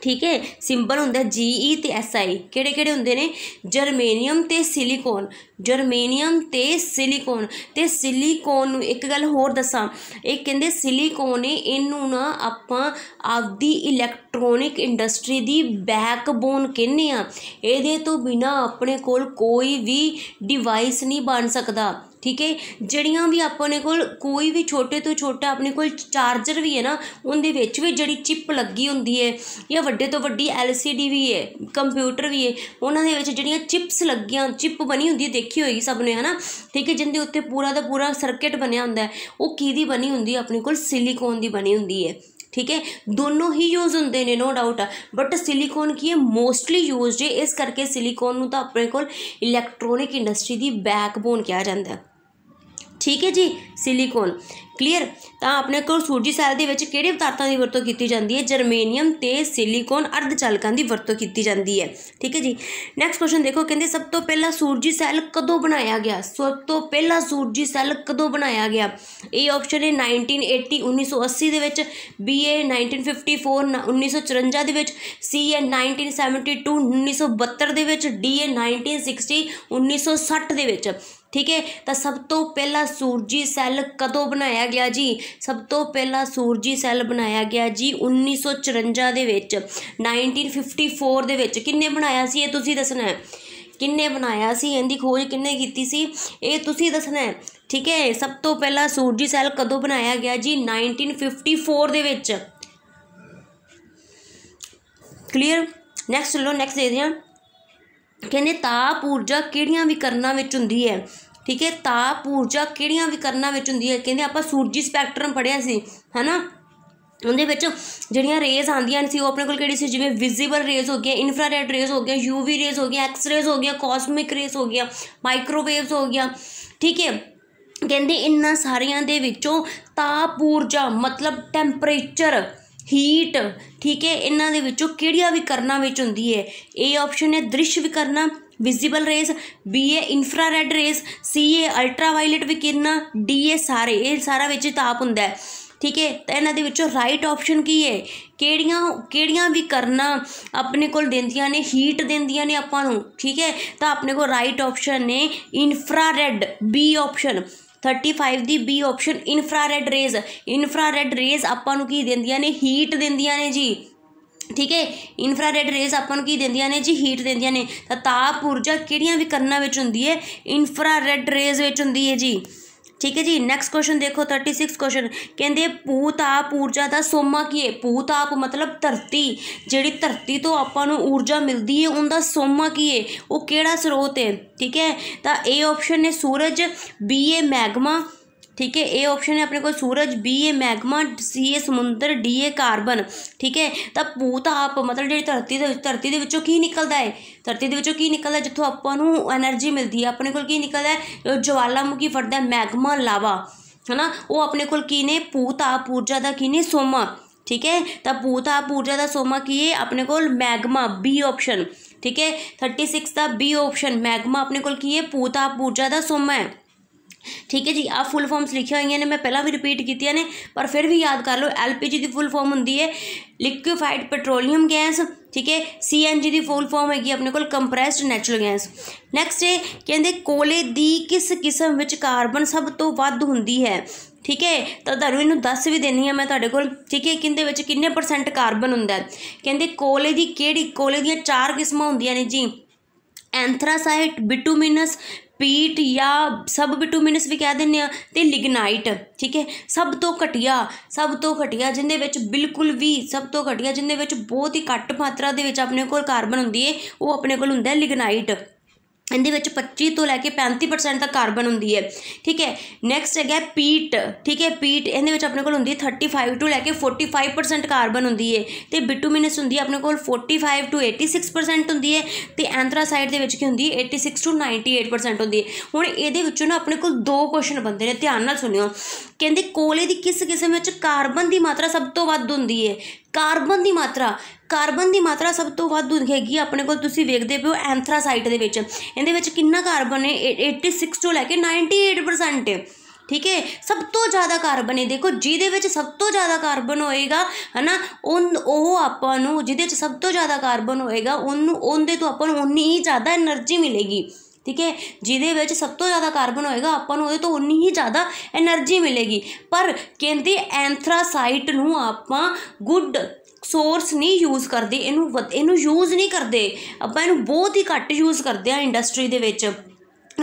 ਠੀਕ ਹੈ ਸਿੰਬਲ ਹੁੰਦਾ ਜੀਈ e ਤੇ ਐਸਆਈ ਕਿਹੜੇ ਕਿਹੜੇ ਹੁੰਦੇ ਨੇ ਜਰਮੇਨੀਅਮ ਤੇ ਸਿਲੀਕੋਨ ਜਰਮੇਨੀਅਮ ਤੇ ਸਿਲੀਕੋਨ ਤੇ ਸਿਲੀਕੋਨ ਨੂੰ ਇੱਕ ਗੱਲ ਹੋਰ ਦੱਸਾਂ ਇਹ ਕਹਿੰਦੇ ਸਿਲੀਕੋਨ ਨੇ ਇਹਨੂੰ ਨਾ ਆਪਾਂ ਆਪਦੀ ਇਲੈਕਟ੍ਰੋਨਿਕ ਇੰਡਸਟਰੀ ਦੀ ਬੈਕਬੋਨ ਕਹਿੰਨੇ ਆ ਇਹਦੇ ਤੋਂ ਬਿਨਾ ਆਪਣੇ ਕੋਲ ਕੋਈ ਵੀ ਡਿਵਾਈਸ ਨਹੀਂ ਬਣ ਸਕਦਾ ਠੀਕ ਹੈ ਜਿਹੜੀਆਂ ਵੀ ਆਪਣੇ ਕੋਲ ਕੋਈ ਵੀ ਛੋਟੇ ਤੋਂ ਛੋਟਾ ਆਪਣੇ ਕੋਲ ਚਾਰਜਰ ਵੀ ਹੈ ਨਾ ਉਹਦੇ ਵਿੱਚ ਵੀ ਜਿਹੜੀ ਚਿਪ ਲੱਗੀ ਹੁੰਦੀ ਹੈ ਜਾਂ ਵੱਡੇ ਤੋਂ ਵੱਡੀ ਐਲਸੀਡੀ ਵੀ ਹੈ ਕੰਪਿਊਟਰ ਵੀ ਹੈ ਉਹਨਾਂ ਦੇ ਵਿੱਚ ਜਿਹੜੀਆਂ ਚਿਪਸ ਲੱਗੀਆਂ ਚਿਪ ਬਣੀ ਹੁੰਦੀ ਹੈ ਦੇਖੀ ਹੋਏਗੀ ਸਭ ਨੇ ਹਨਾ ਠੀਕ ਹੈ ਜਿੰਦੇ ਉੱਤੇ ਪੂਰਾ ਦਾ ਪੂਰਾ ਸਰਕਟ ਬਣਿਆ ਹੁੰਦਾ ਉਹ ਕੀ ਦੀ ਬਣੀ ਹੁੰਦੀ ਹੈ ਆਪਣੇ ਕੋਲ ਸਿਲੀਕੋਨ ਦੀ ਬਣੀ ਹੁੰਦੀ ਹੈ ਠੀਕ ਹੈ ਦੋਨੋਂ ਹੀ ਯੂਜ਼ ਹੁੰਦੇ ਨੇ ਨੋ ਡਾਊਟ ਬਟ ਸਿਲੀਕੋਨ ਕੀ ਹੈ ਮੋਸਟਲੀ ਯੂਜ਼ਡ ਹੈ ਇਸ ਕਰਕੇ ਸਿਲੀਕੋਨ ਨੂੰ ਤਾਂ ਆਪਣੇ ਕੋਲ ਇਲੈਕਟ੍ਰੋਨਿਕ ਇੰਡਸਟਰੀ ਦੀ ਬੈਕਬੋਨ ਕਿਹਾ ਜਾਂਦਾ ਹੈ ਠੀਕ ਹੈ ਜੀ ਸਿਲੀਕੋਨ ਕਲੀਅਰ ਤਾਂ ਆਪਣੇ ਕੋਲ ਸੂਰਜੀ ਸੈੱਲ ਦੇ ਵਿੱਚ ਕਿਹੜੇ ਪਦਾਰਥਾਂ ਦੀ ਵਰਤੋਂ ਕੀਤੀ ਜਾਂਦੀ ਹੈ ਜਰਮੇਨੀਅਮ ਤੇ ਸਿਲੀਕੋਨ ਅਰਧਚਾਲਕਾਂ ਦੀ ਵਰਤੋਂ ਕੀਤੀ ਜਾਂਦੀ ਹੈ ਠੀਕ ਹੈ ਜੀ ਨੈਕਸਟ ਕੁਐਸਚਨ ਦੇਖੋ ਕਹਿੰਦੇ ਸਭ ਤੋਂ ਪਹਿਲਾਂ ਸੂਰਜੀ ਸੈੱਲ ਕਦੋਂ ਬਣਾਇਆ ਗਿਆ ਸਭ ਤੋਂ ਪਹਿਲਾਂ ਸੂਰਜੀ ਸੈੱਲ ਕਦੋਂ ਬਣਾਇਆ ਗਿਆ ਇਹ ਆਪਸ਼ਨ ਹੈ 1980 1980 ਦੇ ਵਿੱਚ ਬੀ ਏ 1954 1954 ਦੇ ਵਿੱਚ ਸੀ ਏ 1972 1972 ਦੇ ਵਿੱਚ ਡੀ ਏ 1960 1960 ਦੇ ਵਿੱਚ ਠੀਕ ਹੈ ਤਾਂ ਸਭ ਤੋਂ ਪਹਿਲਾ ਸੂਰਜੀ ਸੈੱਲ ਕਦੋਂ ਬਣਾਇਆ ਗਿਆ ਜੀ ਸਭ ਤੋਂ ਪਹਿਲਾ ਸੂਰਜੀ ਸੈੱਲ ਬਣਾਇਆ ਗਿਆ ਜੀ 1954 ਦੇ ਵਿੱਚ 1954 ਦੇ ਵਿੱਚ ਕਿੰਨੇ ਬਣਾਇਆ ਸੀ ਇਹ ਤੁਸੀਂ ਦੱਸਣਾ ਹੈ ਕਿੰਨੇ ਬਣਾਇਆ ਸੀ ਇਹਦੀ ਖੋਜ ਕਿੰਨੇ ਕੀਤੀ ਸੀ ਇਹ ਤੁਸੀਂ ਦੱਸਣਾ ਹੈ ਠੀਕ ਹੈ ਸਭ ਤੋਂ ਪਹਿਲਾ ਸੂਰਜੀ ਸੈੱਲ ਕਦੋਂ ਬਣਾਇਆ ਗਿਆ ਜੀ 1954 ਦੇ ਵਿੱਚ ਕਲੀਅਰ ਨੈਕਸਟ ਲੋ ਨੈਕਸਟ ਦੇ ਦਿਆਂ ਕਹਿੰਦੇ ਤਾਪ ਊਰਜਾ ਕਿਹੜੀਆਂ ਵਿਕਰਨਾਂ ਵਿੱਚ ਹੁੰਦੀ ਹੈ ਠੀਕ ਹੈ ਤਾਪ ਊਰਜਾ ਕਿਹੜੀਆਂ ਵਿਕਰਨਾਂ ਵਿੱਚ ਹੁੰਦੀ ਹੈ ਕਹਿੰਦੇ ਆਪਾਂ ਸੂਰਜੀ ਸਪੈਕਟ੍ਰਮ ਪੜਿਆ ਸੀ ਹਨਾ ਉਹਦੇ ਵਿੱਚ ਜਿਹੜੀਆਂ ਰੇਜ਼ ਆਉਂਦੀਆਂ ਸੀ ਉਹ ਆਪਣੇ ਕੋਲ ਕਿਹੜੀ ਸੀ ਜਿਵੇਂ ਵਿਜ਼ੀਬਲ ਰੇਜ਼ ਹੋ ਗਈਆਂ ਇਨਫਰਾਰੈਡ ਰੇਜ਼ ਹੋ ਗਿਆ ਯੂਵੀ ਰੇਜ਼ ਹੋ ਗਿਆ ਐਕਸ ਰੇਜ਼ ਹੋ ਗਿਆ ਕਾਸਮਿਕ ਰੇਜ਼ ਹੋ ਗਿਆ ਮਾਈਕ੍ਰੋਵੇਵਸ ਹੋ ਗਿਆ ਠੀਕ ਹੈ ਕਹਿੰਦੇ ਇੰਨਾ ਸਾਰਿਆਂ ਦੇ ਵਿੱਚੋਂ ਤਾਪ ਊਰਜਾ ਮਤਲਬ ਟੈਂਪਰੇਚਰ ਹੀਟ ਠੀਕ ਹੈ ਇਹਨਾਂ ਦੇ ਵਿੱਚੋਂ ਕਿਹੜੀਆਂ ਕਰਨਾ ਵਿੱਚ ਹੁੰਦੀ ਹੈ ਏ ਆਪਸ਼ਨ ਹੈ ਦ੍ਰਿਸ਼ ਵਿਕਰਨਾ ਵਿਜ਼ੀਬਲ ਰੇਸ ਬੀ ਏ ਇਨਫਰਾਰੈਡ ਰੇਸ ਸੀ ਏ ਅਲਟਰਾਵਾਇਲਟ ਵਿਕਰਨਾ ਡੀ ਏ ਸਾਰੇ ਇਹ ਸਾਰਾ ਵਿੱਚ ਤਾਪ ਹੁੰਦਾ ਹੈ ਠੀਕ ਹੈ ਤਾਂ ਇਹਨਾਂ ਦੇ ਵਿੱਚੋਂ ਰਾਈਟ ਆਪਸ਼ਨ ਕੀ ਹੈ ਕਿਹੜੀਆਂ ਕਿਹੜੀਆਂ ਵੀ ਕਰਨਾ ਆਪਣੇ ਕੋਲ ਦਿੰਦੀਆਂ ਨੇ ਹੀਟ ਦਿੰਦੀਆਂ ਨੇ ਆਪਾਂ ਨੂੰ ਠੀਕ ਹੈ ਤਾਂ ਆਪਣੇ ਕੋਲ ਰਾਈਟ ਆਪਸ਼ਨ ਨੇ ਇਨਫਰਾਰੈਡ ਬੀ ਆਪਸ਼ਨ 35 ਦੀ B option infrared rays infrared rays ਆਪਾਂ ਨੂੰ ਕੀ ਦਿੰਦੀਆਂ ਨੇ ਹੀਟ ਦਿੰਦੀਆਂ ਨੇ ਜੀ ਠੀਕ ਹੈ ਇਨਫਰਾਰੈਡ ਰੇਜ਼ ਆਪਾਂ ਨੂੰ ਕੀ ਦਿੰਦੀਆਂ ਨੇ ਜੀ ਹੀਟ ਦਿੰਦੀਆਂ ਨੇ ਤਾਂ ਤਾਪ ਊਰਜਾ ਕਿਹੜੀਆਂ ਵਿਕਰਨਾਂ ਵਿੱਚ ਹੁੰਦੀ ਹੈ ਇਨਫਰਾਰੈਡ ਰੇਜ਼ ਵਿੱਚ ਹੁੰਦੀ ਹੈ ਜੀ ਠੀਕ ਹੈ ਜੀ ਨੈਕਸਟ ਕੁਐਸਚਨ ਦੇਖੋ 36 ਕੁਐਸਚਨ ਕਹਿੰਦੇ ਪੂਤ ਆ ਪੂਰਜਾ ਦਾ ਸੋਮਾ ਕੀ ਹੈ ਪੂਤ ਆਪ ਮਤਲਬ ਧਰਤੀ ਜਿਹੜੀ ਧਰਤੀ ਤੋਂ ਆਪਾਂ ਨੂੰ ਊਰਜਾ ਮਿਲਦੀ ਹੈ ਉਹਦਾ ਸੋਮਾ ਕੀ ਹੈ ਉਹ ਕਿਹੜਾ ਸਰੋਤ ਹੈ ਠੀਕ ਹੈ ਤਾਂ ਏ ਆਪਸ਼ਨ ਹੈ ਸੂਰਜ ਬੀ ਹੈ ਮੈਗਮਾ ਠੀਕ ਹੈ ਇਹ ਆਪਸ਼ਨ ਹੈ ਆਪਣੇ ਕੋਲ ਸੂਰਜ ਬੀ ਇਹ ਮੈਗਮਾ ਸੀ ਇਹ ਸਮੁੰਦਰ ਡੀ ਇਹ ਕਾਰਬਨ ਠੀਕ ਹੈ ਤਾਂ ਪੂਤ ਭੂਤਾਪ ਮਤਲਬ ਜਿਹੜੀ ਧਰਤੀ ਦੇ ਵਿੱਚ ਧਰਤੀ ਦੇ ਵਿੱਚੋਂ ਕੀ ਨਿਕਲਦਾ ਹੈ ਧਰਤੀ ਦੇ ਵਿੱਚੋਂ ਕੀ ਨਿਕਲਦਾ ਜਿੱਥੋਂ ਆਪਾਂ ਨੂੰ એનર્ਜੀ ਮਿਲਦੀ ਹੈ ਆਪਣੇ ਕੋਲ ਕੀ ਨਿਕਲਦਾ ਹੈ ਜਵਾਲਾਮੁਖੀ ਫਟਦਾ ਮੈਗਮਾ ਲਾਵਾ ਹਨਾ ਉਹ ਆਪਣੇ ਕੋਲ ਕੀ ਨੇ ਪੂਤ ਭੂਤਾਪ ਊਰਜਾ ਦਾ ਕੀ ਨੇ ਸੋਮਾ ਠੀਕ ਹੈ ਤਾਂ ਪੂਤ ਭੂਤਾਪ ਊਰਜਾ ਦਾ ਸੋਮਾ ਕੀ ਹੈ ਆਪਣੇ ਕੋਲ ਮੈਗਮਾ ਬੀ ਆਪਸ਼ਨ ਠੀਕ ਹੈ 36 ਦਾ ਬੀ ਆਪਸ਼ਨ ਮੈਗਮਾ ਆਪਣੇ ਕੋਲ ਕੀ ਹੈ ਪੂਤ ਭੂਤਾਪ ਊਰਜਾ ਦਾ ਸੋਮਾ ਹੈ ਠੀਕ ਹੈ ਜੀ ਆ ਫੁੱਲ ਫਾਰਮਸ ਲਿਖੀਆਂ ਹੋਈਆਂ ਨੇ ਮੈਂ ਪਹਿਲਾਂ ਵੀ ਰਿਪੀਟ ਕੀਤੀਆਂ ਨੇ ਪਰ ਫਿਰ ਵੀ ਯਾਦ ਕਰ ਲਓ ਐਲਪੀਜੀ ਦੀ ਫੁੱਲ ਫਾਰਮ ਹੁੰਦੀ ਹੈ ਲਿਕੁਇਫਾਈਡ ਪੈਟਰੋਲੀਅਮ ਗੈਸ ਠੀਕ ਹੈ ਸੀਐਨਜੀ ਦੀ ਫੁੱਲ ਫਾਰਮ ਹੈਗੀ ਆਪਣੇ ਕੋਲ ਕੰਪਰੈਸਡ ਨੈਚੁਰਲ ਗੈਸ ਨੈਕਸਟ ਹੈ ਕਹਿੰਦੇ ਕੋਲੇ ਦੀ ਕਿਸ ਕਿਸਮ ਵਿੱਚ ਕਾਰਬਨ ਸਭ ਤੋਂ ਵੱਧ ਹੁੰਦੀ ਹੈ ਠੀਕ ਹੈ ਤਾਂ ਤੁਹਾਨੂੰ ਇਹਨੂੰ ਦੱਸ ਵੀ ਦੇਣੀ ਆ ਮੈਂ ਤੁਹਾਡੇ ਕੋਲ ਠੀਕ ਹੈ ਕਿੰਦੇ ਵਿੱਚ ਕਿੰਨੇ ਪਰਸੈਂਟ ਕਾਰਬਨ ਹੁੰਦਾ ਕਹਿੰਦੇ ਕੋਲੇ ਦੀ ਕਿਹੜੀ ਕੋਲੇ ਦੀਆਂ ਚਾਰ ਕਿਸਮਾਂ ਹੁੰਦੀਆਂ ਨੇ ਜੀ ਐਂਥਰਾਸਾਈਟ ਬਿਟੂਮਿਨਸ ਪੀਟ ਜਾਂ ਸਬ ਬਿਟੂਮਿਨਸ ਵੀ ਕਹਿ ਦਿੰਨੇ ਆ ਤੇ ਲਿਗਨਾਈਟ ਠੀਕ ਹੈ ਸਭ ਤੋਂ ਘਟੀਆ ਸਭ ਤੋਂ ਘਟੀਆ ਜਿੰਦੇ ਵਿੱਚ ਬਿਲਕੁਲ ਵੀ ਸਭ ਤੋਂ ਘਟੀਆ ਜਿੰਦੇ ਵਿੱਚ ਬਹੁਤ ਹੀ ਘੱਟ ਮਾਤਰਾ ਦੇ ਵਿੱਚ ਆਪਣੇ ਕੋਲ ਕਾਰਬਨ ਹੁੰਦੀ ਹੈ ਉਹ ਆਪਣੇ ਕੋਲ ਹੁੰਦਾ ਹੈ ਲਿਗਨਾਈਟ ਇਹਦੇ ਵਿੱਚ 25 ਤੋਂ ਲੈ ਕੇ 35% ਤੱਕ ਕਾਰਬਨ ਹੁੰਦੀ ਹੈ ਠੀਕ ਹੈ ਨੈਕਸਟ ਹੈਗਾ ਪੀਟ ਠੀਕ ਹੈ ਪੀਟ ਇਹਦੇ ਵਿੱਚ ਆਪਣੇ ਕੋਲ ਹੁੰਦੀ ਹੈ 35 ਤੋਂ ਲੈ ਕੇ 45% ਕਾਰਬਨ ਹੁੰਦੀ ਹੈ ਤੇ ਬਿਟੂਮਿਨਸ ਹੁੰਦੀ ਹੈ ਆਪਣੇ ਕੋਲ 45 ਤੋਂ 86% ਹੁੰਦੀ ਹੈ ਤੇ ਐਂਥਰਾਸਾਈਡ ਦੇ ਵਿੱਚ ਕੀ ਹੁੰਦੀ ਹੈ 86 ਤੋਂ 98% ਹੁੰਦੀ ਹੈ ਹੁਣ ਇਹਦੇ ਵਿੱਚੋਂ ਨਾ ਆਪਣੇ ਕੋਲ ਦੋ ਕੁਐਸਚਨ ਬੰਦੇ ਨੇ ਧਿਆਨ ਨਾਲ ਸੁਣਿਓ ਕਹਿੰਦੇ ਕੋਲੇ ਦੀ ਕਿਸ ਕਿਸਮ ਵਿੱਚ ਕਾਰਬਨ ਦੀ ਮਾਤਰਾ ਸਭ ਤੋਂ ਵੱਧ ਹੁੰਦੀ ਹੈ ਕਾਰਬਨ ਦੀ ਮਾਤਰਾ ਕਾਰਬਨ ਦੀ ਮਾਤਰਾ ਸਭ ਤੋਂ ਵੱਧ ਹੈਗੀ ਆਪਣੇ ਕੋਲ ਤੁਸੀਂ ਵੇਖਦੇ ਪਿਓ ਐਂਥਰਾਸਾਈਟ ਦੇ ਵਿੱਚ ਇਹਦੇ ਵਿੱਚ ਕਿੰਨਾ ਕਾਰਬਨ ਹੈ 86 ਤੋਂ ਲੈ ਕੇ 98% ਠੀਕ ਹੈ ਸਭ ਤੋਂ ਜ਼ਿਆਦਾ ਕਾਰਬਨ ਹੈ ਦੇਖੋ ਜਿਹਦੇ ਵਿੱਚ ਸਭ ਤੋਂ ਜ਼ਿਆਦਾ ਕਾਰਬਨ ਹੋਏਗਾ ਹਨਾ ਉਹ ਆਪਾਂ ਨੂੰ ਜਿਹਦੇ ਵਿੱਚ ਸਭ ਤੋਂ ਜ਼ਿਆਦਾ ਕਾਰਬਨ ਹੋਏਗਾ ਉਹਨੂੰ ਉਹਦੇ ਤੋਂ ਆਪਾਂ ਨੂੰ ਉਨੀ ਹੀ ਜ਼ਿਆਦਾ એનર્ਜੀ ਮਿਲੇਗੀ ਠੀਕ ਹੈ ਜਿਹਦੇ ਵਿੱਚ ਸਭ ਤੋਂ ਜ਼ਿਆਦਾ ਕਾਰਬਨ ਹੋਏਗਾ ਆਪਾਂ ਨੂੰ ਉਹਦੇ ਤੋਂ ਉਨੀ ਹੀ ਜ਼ਿਆਦਾ એનર્ਜੀ ਮਿਲੇਗੀ ਪਰ ਕਹਿੰਦੇ ਐਂਥਰਾਸਾਈਟ ਨੂੰ ਆਪਾਂ ਗੁੱਡ ਸੋਰਸ ਨਹੀਂ ਯੂਜ਼ ਕਰਦੇ ਇਹਨੂੰ ਇਹਨੂੰ ਯੂਜ਼ ਨਹੀਂ ਕਰਦੇ ਆਪਾਂ ਇਹਨੂੰ ਬਹੁਤ ਹੀ ਘੱਟ ਯੂਜ਼ ਕਰਦੇ ਆ ਇੰਡਸਟਰੀ ਦੇ ਵਿੱਚ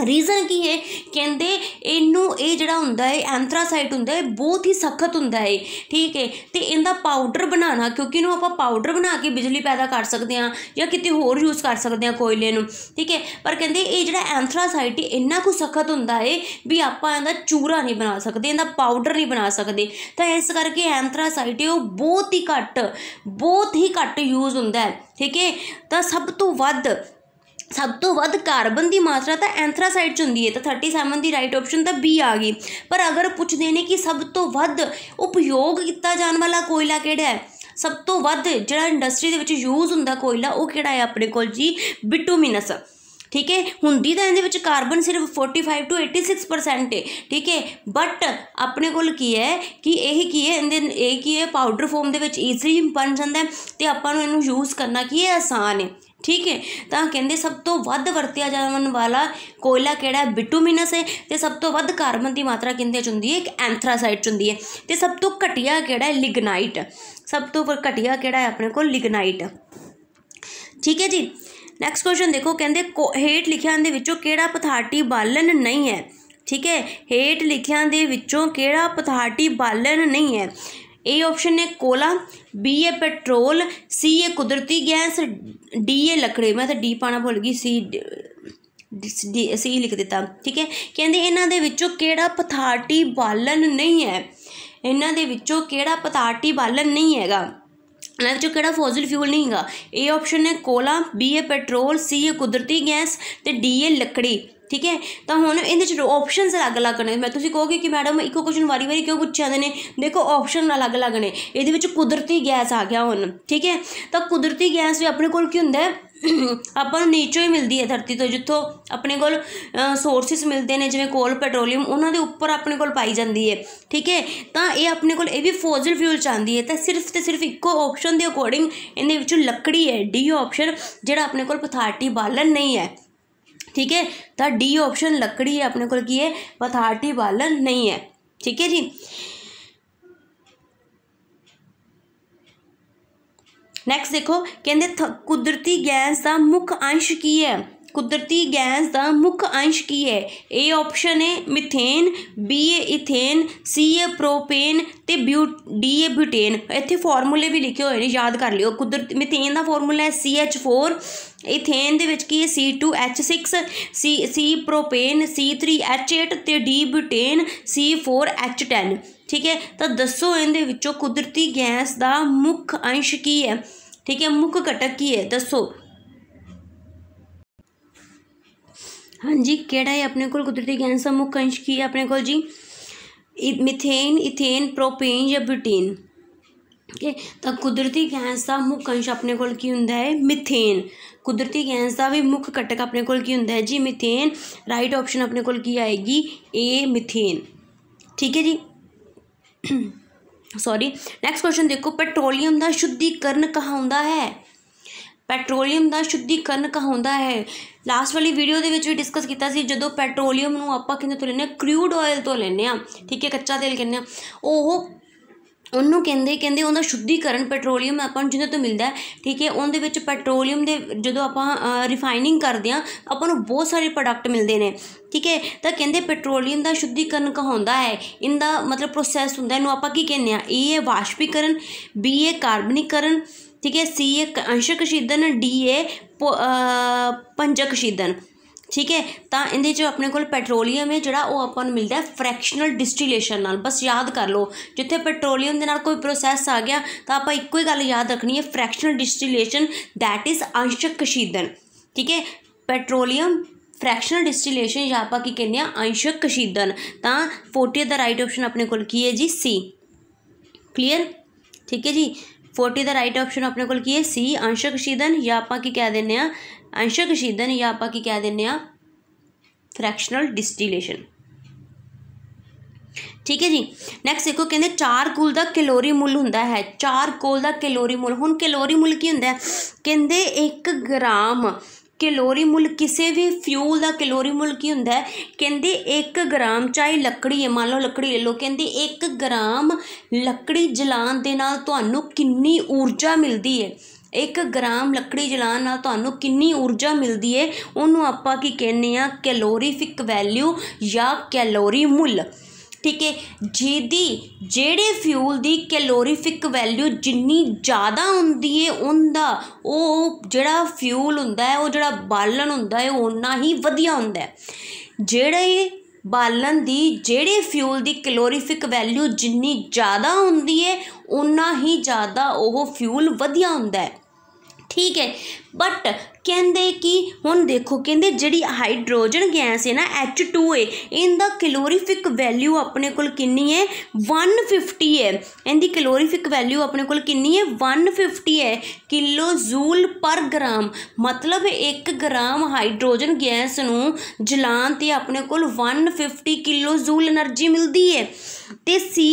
ਰੀਜ਼ਨ ਕੀ ਹੈ ਕਹਿੰਦੇ ਇਹਨੂੰ ਇਹ ਜਿਹੜਾ ਹੁੰਦਾ ਹੈ ਐਂਥਰਾਸਾਈਟ ਹੁੰਦਾ ਹੈ ਬਹੁਤ ਹੀ ਸਖਤ ਹੁੰਦਾ ਹੈ ਠੀਕ ਹੈ ਤੇ ਇਹਦਾ ਪਾਊਡਰ ਬਣਾਉਣਾ ਕਿਉਂਕਿ ਇਹਨੂੰ ਆਪਾਂ ਪਾਊਡਰ ਬਣਾ ਕੇ ਬਿਜਲੀ ਪੈਦਾ ਕਰ ਸਕਦੇ ਹਾਂ ਜਾਂ ਕਿਤੇ ਹੋਰ ਯੂਜ਼ ਕਰ ਸਕਦੇ ਹਾਂ ਕੋਇਲੇ ਨੂੰ ਠੀਕ ਹੈ ਪਰ ਕਹਿੰਦੇ ਇਹ ਜਿਹੜਾ ਐਂਥਰਾਸਾਈਟ ਇੰਨਾ ਕੁ ਸਖਤ ਹੁੰਦਾ ਹੈ ਵੀ ਆਪਾਂ ਇਹਦਾ ਚੂਰਾ ਨਹੀਂ ਬਣਾ ਸਕਦੇ ਇਹਦਾ ਪਾਊਡਰ ਨਹੀਂ ਬਣਾ ਸਕਦੇ ਤਾਂ ਇਸ ਕਰਕੇ ਐਂਥਰਾਸਾਈਟ ਉਹ ਬਹੁਤ ਹੀ ਘੱਟ ਬਹੁਤ ਹੀ ਘੱਟ ਯੂਜ਼ ਹੁੰਦਾ ਹੈ ਠੀਕ ਹੈ ਤਾਂ ਸਭ ਤੋਂ ਵੱਧ ਸਭ ਤੋਂ ਵੱਧ ਕਾਰਬਨ ਦੀ ਮਾਤਰਾ ਤਾਂ ਐਂਥਰਾਸਾਈਟ ਚ ਹੁੰਦੀ ਹੈ ਤਾਂ 37 ਦੀ ਰਾਈਟ ਆਪਸ਼ਨ ਤਾਂ ਬੀ ਆ ਗਈ ਪਰ ਅਗਰ ਪੁੱਛਦੇ ਨੇ ਕਿ ਸਭ ਤੋਂ ਵੱਧ ਉਪਯੋਗ ਕੀਤਾ ਜਾਣ ਵਾਲਾ ਕੋਇਲਾ ਕਿਹੜਾ ਹੈ ਸਭ ਤੋਂ ਵੱਧ ਜਿਹੜਾ ਇੰਡਸਟਰੀ ਦੇ ਵਿੱਚ ਯੂਜ਼ ਹੁੰਦਾ ਕੋਇਲਾ ਉਹ ਕਿਹੜਾ ਹੈ ਆਪਣੇ ਕੋਲ ਜੀ ਬਿਟੂਮਿਨਸ ਠੀਕ ਹੈ ਹੁੰਦੀ ਤਾਂ ਇਹਦੇ ਵਿੱਚ ਕਾਰਬਨ ਸਿਰਫ 45 ਤੋਂ 86% ਹੈ ਠੀਕ ਹੈ ਬਟ ਆਪਣੇ ਕੋਲ ਕੀ ਹੈ ਕਿ ਇਹ ਕੀ ਹੈ ਇਹਦੇ ਇਹ ਕੀ ਹੈ ਪਾਊਡਰ ਫਾਰਮ ਦੇ ਵਿੱਚ ਈਜ਼ੀਲੀ ਬਣ ਜਾਂਦਾ ਤੇ ਆਪਾਂ ਨੂੰ ਇਹਨੂੰ ਯੂਜ਼ ਕਰਨਾ ਕੀ ਹੈ ਆਸਾਨ ਹੈ ਠੀਕ ਹੈ ਤਾਂ ਕਹਿੰਦੇ ਸਭ ਤੋਂ ਵੱਧ ਵਰਤਿਆ ਜਾਣ ਵਾਲਾ ਕੋਇਲਾ ਕਿਹੜਾ ਹੈ ਬਿਟੂਮਿਨਸ ਹੈ ਤੇ ਸਭ ਤੋਂ ਵੱਧ ਕਾਰਬਨ ਦੀ ਮਾਤਰਾ ਕਿੰਦੇ ਚ ਹੁੰਦੀ ਹੈ ਇੱਕ ਐਂਥਰਾਸਾਈਟ ਚ ਹੁੰਦੀ ਹੈ ਤੇ ਸਭ ਤੋਂ ਘਟੀਆ ਕਿਹੜਾ ਹੈ ਲਿਗਨਾਈਟ ਸਭ ਤੋਂ ਘਟੀਆ ਕਿਹੜਾ ਹੈ ਆਪਣੇ ਕੋਲ ਲਿਗਨਾਈਟ ਠੀਕ ਹੈ ਜੀ ਨੈਕਸਟ ਕੁਐਸਚਨ ਦੇਖੋ ਕਹਿੰਦੇ ਹੇਟ ਲਿਖਿਆਂ ਦੇ ਵਿੱਚੋਂ ਕਿਹੜਾ ਪਥਾਰਟੀ ਬਾਲਨ ਨਹੀਂ ਹੈ ਠੀਕ ਹੈ ਹੇਟ ਲਿਖਿਆਂ ਦੇ ਵਿੱਚੋਂ ਕਿਹੜਾ ਪਥਾਰਟੀ ਬਾਲਨ ਨਹੀਂ ਹੈ ਏ ਆਪਸ਼ਨ ਹੈ ਕੋਲਾ ਬੀ ਹੈ ਪੈਟਰੋਲ ਸੀ ਹੈ ਕੁਦਰਤੀ ਗੈਸ ਡੀ ਹੈ ਲੱਕੜੇ ਮੈਂ ਤਾਂ ਡੀ ਪਾਣਾ ਭੁੱਲ ਗਈ ਸੀ ਸੀ ਲਿਖ ਦਿੱਤਾ ਠੀਕ ਹੈ ਕਹਿੰਦੇ ਇਹਨਾਂ ਦੇ ਵਿੱਚੋਂ ਕਿਹੜਾ ਪਥਾਰਟੀ ਬਾਲਨ ਨਹੀਂ ਹੈ ਇਹਨਾਂ ਦੇ ਵਿੱਚੋਂ ਕਿਹੜਾ ਪਥਾਰਟੀ ਬਾਲਨ ਨਹੀਂ ਹੈਗਾ ਇਹਨਾਂ ਵਿੱਚੋਂ ਕਿਹੜਾ ਫੋਸਿਲ ਫਿਊਲ ਨਹੀਂ ਹੈਗਾ ਏ ਆਪਸ਼ਨ ਹੈ ਕੋਲਾ ਬੀ ਹੈ ਪੈਟਰੋਲ ਸੀ ਹੈ ਕੁਦਰਤੀ ਗੈਸ ਤੇ ਡੀ ਹੈ ਲੱਕੜੀ ਠੀਕ ਹੈ ਤਾਂ ਹੁਣ ਇਹਦੇ ਚ ਆਪਸ਼ਨਸ ਅਲੱਗ-ਅਲੱਗ ਨੇ ਮੈਂ ਤੁਸੀਂ ਕਹੋਗੇ ਕਿ ਮੈਡਮ ਇੱਕੋ ਕੁਐਸਚਨ ਵਾਰੀ-ਵਾਰੀ ਕਿਉਂ ਪੁੱਛਿਆ ਜਾਂਦੇ ਨੇ ਦੇਖੋ ਆਪਸ਼ਨ ਅਲੱਗ-ਅਲੱਗ ਨੇ ਇਹਦੇ ਵਿੱਚ ਕੁਦਰਤੀ ਗੈਸ ਆ ਗਿਆ ਹੁਣ ਠੀਕ ਹੈ ਤਾਂ ਕੁਦਰਤੀ ਗੈਸ ਵੀ ਆਪਣੇ ਕੋਲ ਕੀ ਹੁੰਦਾ ਹੈ ਆਪਾਂ ਨੂੰ ਨੇਚਰ ਹੀ ਮਿਲਦੀ ਹੈ ਧਰਤੀ ਤੋਂ ਜਿੱਥੋਂ ਆਪਣੇ ਕੋਲ ਸੋਰਸਿਸ ਮਿਲਦੇ ਨੇ ਜਿਵੇਂ ਕੋਲ ਪੈਟਰੋਲੀਅਮ ਉਹਨਾਂ ਦੇ ਉੱਪਰ ਆਪਣੇ ਕੋਲ ਪਾਈ ਜਾਂਦੀ ਹੈ ਠੀਕ ਹੈ ਤਾਂ ਇਹ ਆਪਣੇ ਕੋਲ ਇਹ ਵੀ ਫੋਸਲ ਫਿਊਲ ਚਾਹੁੰਦੀ ਹੈ ਤਾਂ ਸਿਰਫ ਤੇ ਸਿਰਫ ਇੱਕੋ ਆਪਸ਼ਨ ਦੇ ਅਕੋਰਡਿੰਗ ਇਹਦੇ ਵਿੱਚੋਂ ਲੱਕੜੀ ਹੈ ਡੀ ਆਪਸ਼ਨ ਜਿਹੜਾ ਆਪਣੇ ਕੋਲ ਪਥਾਰਟੀ ਬਾਲਣ ਨਹੀਂ ਹੈ ਠੀਕ ਹੈ ਤਾਂ ਡੀ ਆਪਸ਼ਨ ਲੱਕੜੀ ਹੈ ਆਪਣੇ ਕੋਲ ਕੀ ਹੈ ਪਥਾਰਟੀ ਬਾਲਣ ਨਹੀਂ ਹੈ ਠੀਕ ਹੈ ਜੀ ਨੈਕਸਟ ਦੇਖੋ ਕਹਿੰਦੇ ਕੁਦਰਤੀ ਗੈਸ ਦਾ ਮੁੱਖ ਅੰਸ਼ ਕੀ ਹੈ ਕੁਦਰਤੀ ਗੈਸ ਦਾ ਮੁੱਖ ਅੰਸ਼ ਕੀ ਹੈ ਏ ਆਪਸ਼ਨ ਹੈ ਮੀਥੇਨ ਬੀ ਹੈ ਇਥੇਨ ਸੀ ਹੈ ਪ੍ਰੋਪੇਨ ਤੇ ਡੀ ਹੈ ਬਿਊਟੇਨ ਇੱਥੇ ਫਾਰਮੂਲੇ ਵੀ ਲਿਖੇ ਹੋਏ ਨੇ ਯਾਦ ਕਰ ਲਿਓ ਕੁਦਰਤੀ ਮਿਥੇਨ ਦਾ ਫਾਰਮੂਲਾ ਹੈ CH4 ਇਥੇਨ ਦੇ ਵਿੱਚ ਕੀ ਹੈ C2H6 C C ਪ੍ਰੋਪੇਨ C3H8 ਤੇ D ਬਿਊਟੇਨ C4H10 ਠੀਕ ਹੈ ਤਾਂ ਦੱਸੋ ਇਹਦੇ ਵਿੱਚੋਂ ਕੁਦਰਤੀ ਗੈਸ ਦਾ ਮੁੱਖ ਅੰਸ਼ ਕੀ ਹੈ ਠੀਕ ਹੈ ਮੁੱਖ ਘਟਕ ਕੀ ਹੈ ਦੱਸੋ ਹਾਂਜੀ ਕਿਹੜਾ ਹੈ ਆਪਣੇ ਕੋਲ ਕੁਦਰਤੀ ਗੈਸ ਦਾ ਮੁੱਖ ਅੰਸ਼ ਕੀ ਹੈ ਆਪਣੇ ਕੋਲ ਜੀ ਮਿਥੇਨ ਇਥੇਨ ਪ੍ਰੋਪੇਨ ਜਾਂ ਬਿਊਟੇਨ ਠੀਕ ਹੈ ਤਾਂ ਕੁਦਰਤੀ ਗੈਸ ਦਾ ਮੁੱਖ ਅੰਸ਼ ਆਪਣੇ ਕੋਲ ਕੀ ਹੁੰਦਾ ਹੈ ਮਿਥੇਨ ਕੁਦਰਤੀ ਗੈਸ ਦਾ ਵੀ ਮੁੱਖ ਘਟਕ ਆਪਣੇ ਕੋਲ ਕੀ ਹੁੰਦਾ ਹੈ ਜੀ ਮੀਥੇਨ ਰਾਈਟ ਆਪਸ਼ਨ ਆਪਣੇ ਕੋਲ ਕੀ ਆਏਗੀ ਏ ਮੀਥੇਨ ਠੀਕ ਹੈ ਜੀ ਸੌਰੀ ਨੈਕਸਟ ਕੁਐਸਚਨ ਦੇਖੋ ਪੈਟਰੋਲੀਅਮ ਦਾ ਸ਼ੁੱਧੀਕਰਨ ਕਹਾਉਂਦਾ ਹੈ ਪੈਟਰੋਲੀਅਮ ਦਾ ਸ਼ੁੱਧੀਕਰਨ ਕਹਾਉਂਦਾ ਹੈ ਲਾਸਟ ਵਾਲੀ ਵੀਡੀਓ ਦੇ ਵਿੱਚ ਵੀ ਡਿਸਕਸ ਕੀਤਾ ਸੀ ਜਦੋਂ ਪੈਟਰੋਲੀਅਮ ਨੂੰ ਆਪਾਂ ਕਿੰਨੇ ਤੋਂ ਲੈਨੇ ਆ ਕ੍ਰੂਡ ਆਇਲ ਤੋਂ ਲੈਨੇ ਆ ਠੀਕ ਹੈ ਕੱਚਾ ਤੇਲ ਕਹਿੰਦੇ ਆ ਉਹ ਉਹਨੂੰ ਕਹਿੰਦੇ ਕਹਿੰਦੇ ਉਹਦਾ ਸ਼ੁੱਧੀਕਰਨ ਪੈਟਰੋਲੀਅਮ ਆਪਾਂ ਨੂੰ ਜਿੰਦੇ ਤੋਂ ਮਿਲਦਾ ਠੀਕ ਹੈ ਉਹਦੇ ਵਿੱਚ ਪੈਟਰੋਲੀਅਮ ਦੇ ਜਦੋਂ ਆਪਾਂ ਰਿਫਾਈਨਿੰਗ ਕਰਦੇ ਆ ਆਪਾਂ ਨੂੰ ਬਹੁਤ ਸਾਰੇ ਪ੍ਰੋਡਕਟ ਮਿਲਦੇ ਨੇ ਠੀਕ ਹੈ ਤਾਂ ਕਹਿੰਦੇ ਪੈਟਰੋਲੀਅਮ ਦਾ ਸ਼ੁੱਧੀਕਰਨ ਕਹਾਉਂਦਾ ਹੈ ਇਹਦਾ ਮਤਲਬ ਪ੍ਰੋਸੈਸ ਹੁੰਦਾ ਇਹਨੂੰ ਆਪਾਂ ਕੀ ਕਹਿੰਦੇ ਆ ਏ ਹੈ ਵਾਸ਼ਪੀਕਰਨ ਬੀ ਹੈ ਕਾਰਬਨਿਕਰਨ ਠੀਕ ਹੈ ਸੀ ਹੈ ਅੰਸ਼ਕ ਸ਼ੀਦਨ ਡੀ ਹੈ ਪੰਜਕ ਸ਼ੀਦਨ ਠੀਕ ਹੈ ਤਾਂ ਇਹਦੇ ਚ ਆਪਣੇ ਕੋਲ ਪੈਟਰੋਲੀਅਮ ਹੈ ਜਿਹੜਾ ਉਹ ਆਪਾਂ ਨੂੰ ਮਿਲਦਾ ਹੈ ਫ੍ਰੈਕਸ਼ਨਲ ਡਿਸਟਿਲੇਸ਼ਨ ਨਾਲ ਬਸ ਯਾਦ ਕਰ ਲਓ ਜਿੱਥੇ ਪੈਟਰੋਲੀਅਮ ਦੇ ਨਾਲ ਕੋਈ ਪ੍ਰੋਸੈਸ ਆ ਗਿਆ ਤਾਂ ਆਪਾਂ ਇੱਕੋ ਹੀ ਗੱਲ ਯਾਦ ਰੱਖਣੀ ਹੈ ਫ੍ਰੈਕਸ਼ਨਲ ਡਿਸਟਿਲੇਸ਼ਨ ਥੈਟ ਇਜ਼ ਅੰਸ਼ਕ ਕਸ਼ੀਦਨ ਠੀਕ ਹੈ ਪੈਟਰੋਲੀਅਮ ਫ੍ਰੈਕਸ਼ਨਲ ਡਿਸਟਿਲੇਸ਼ਨ ਜਾਂ ਆਪਾਂ ਕੀ ਕਹਿੰਦੇ ਆ ਅੰਸ਼ਕ ਕਸ਼ੀਦਨ ਤਾਂ 40 ਦਾ ਰਾਈਟ ਆਪਸ਼ਨ ਆਪਣੇ ਕੋਲ ਕੀ ਹੈ ਜੀ ਸੀ ਕਲੀਅਰ ਠੀਕ ਹੈ ਜੀ 40 ਦਾ ਰਾਈਟ ਆਪਸ਼ਨ ਆਪਣੇ ਕੋਲ ਕੀ ਹੈ ਸੀ ਅੰਸ਼ਕ ਸ਼ੀਦਨ ਜਾਂ ਆਪਾਂ ਕੀ ਕਹਿ ਦਿੰਨੇ ਆ ਅੰਸ਼ਕ ਸ਼ੀਦਨ ਜਾਂ ਆਪਾਂ ਕੀ ਕਹਿ ਦਿੰਨੇ ਆ ਫ੍ਰੈਕਸ਼ਨਲ ਡਿਸਟਿਲੇਸ਼ਨ ਠੀਕ ਹੈ ਜੀ ਨੈਕਸਟ ਦੇਖੋ ਕਹਿੰਦੇ 4 ਕੂਲ ਦਾ ਕੈਲੋਰੀ ਮੁੱਲ ਹੁੰਦਾ ਹੈ 4 ਕੋਲ ਦਾ ਕੈਲੋਰੀ ਮੁੱਲ ਹੁਣ ਕੈਲੋਰੀ ਮੁੱਲ ਕੀ ਹੁੰਦਾ ਹੈ ਕਹਿੰਦੇ 1 ਗ੍ਰਾਮ ਕੈਲੋਰੀ ਮੁੱਲ ਕਿਸੇ ਵੀ ਫਿਊਲ ਦਾ ਕੈਲੋਰੀ ਮੁੱਲ ਕੀ ਹੁੰਦਾ ਹੈ ਕਹਿੰਦੇ 1 ਗ੍ਰਾਮ ਚਾਹੀ ਲੱਕੜੀ ਹੈ ਮੰਨ ਲਓ ਲੱਕੜੀ ਲੈ ਲਓ ਕਹਿੰਦੇ 1 ਗ੍ਰਾਮ ਲੱਕੜੀ ਜਲਾਉਣ ਦੇ ਨਾਲ ਤੁਹਾਨੂੰ ਕਿੰਨੀ ਊਰਜਾ ਮਿਲਦੀ ਹੈ 1 ਗ੍ਰਾਮ ਲੱਕੜੀ ਜਲਾਉਣ ਨਾਲ ਤੁਹਾਨੂੰ ਕਿੰਨੀ ਊਰਜਾ ਮਿਲਦੀ ਹੈ ਉਹਨੂੰ ਆਪਾਂ ਕੀ ਕਹਿੰਦੇ ਆ ਕੈਲੋਰੀਫਿਕ ਵੈਲਿਊ ਜਾਂ ਕੈਲੋਰੀ ਮੁੱਲ ਠੀਕ ਹੈ ਜਿਹਦੀ ਜਿਹੜੇ ਫਿਊਲ ਦੀ ਕੈਲੋਰੀਫਿਕ ਵੈਲਿਊ ਜਿੰਨੀ ਜ਼ਿਆਦਾ ਹੁੰਦੀ ਹੈ ਉਹਦਾ ਉਹ ਜਿਹੜਾ ਫਿਊਲ ਹੁੰਦਾ ਹੈ ਉਹ ਜਿਹੜਾ ਬਾਲਣ ਹੁੰਦਾ ਹੈ ਉਹਨਾਂ ਹੀ ਵਧੀਆ ਹੁੰਦਾ ਹੈ ਜਿਹੜੇ ਬਾਲਣ ਦੀ ਜਿਹੜੇ ਫਿਊਲ ਦੀ ਕੈਲੋਰੀਫਿਕ ਵੈਲਿਊ ਜਿੰਨੀ ਜ਼ਿਆਦਾ ਹੁੰਦੀ ਹੈ ਉਹਨਾਂ ਹੀ ਜ਼ਿਆਦਾ ਉਹ ਫਿਊਲ ਵਧੀਆ ਹੁੰਦਾ ਹੈ ਠੀਕ ਹੈ ਬਟ ਕਹਿੰਦੇ ਕਿ ਹੁਣ ਦੇਖੋ ਕਹਿੰਦੇ ਜਿਹੜੀ ਹਾਈਡਰੋਜਨ ਗੈਸ ਹੈ ਨਾ H2A ਇਹਦਾ ਕੈਲੋਰੀਫਿਕ ਵੈਲਿਊ ਆਪਣੇ ਕੋਲ ਕਿੰਨੀ ਹੈ 150 ਹੈ ਇਹਦੀ ਕੈਲੋਰੀਫਿਕ ਵੈਲਿਊ ਆਪਣੇ ਕੋਲ ਕਿੰਨੀ ਹੈ 150 ਹੈ ਕਿਲੋ ਜ਼ੂਲ ਪਰ ਗ੍ਰਾਮ ਮਤਲਬ 1 ਗ੍ਰਾਮ ਹਾਈਡਰੋਜਨ ਗੈਸ ਨੂੰ ਜਲਾਉਣ ਤੇ ਆਪਣੇ ਕੋਲ 150 ਕਿਲੋ ਜ਼ੂਲ એનર્ਜੀ ਮਿਲਦੀ ਹੈ ਤੇ ਸੀ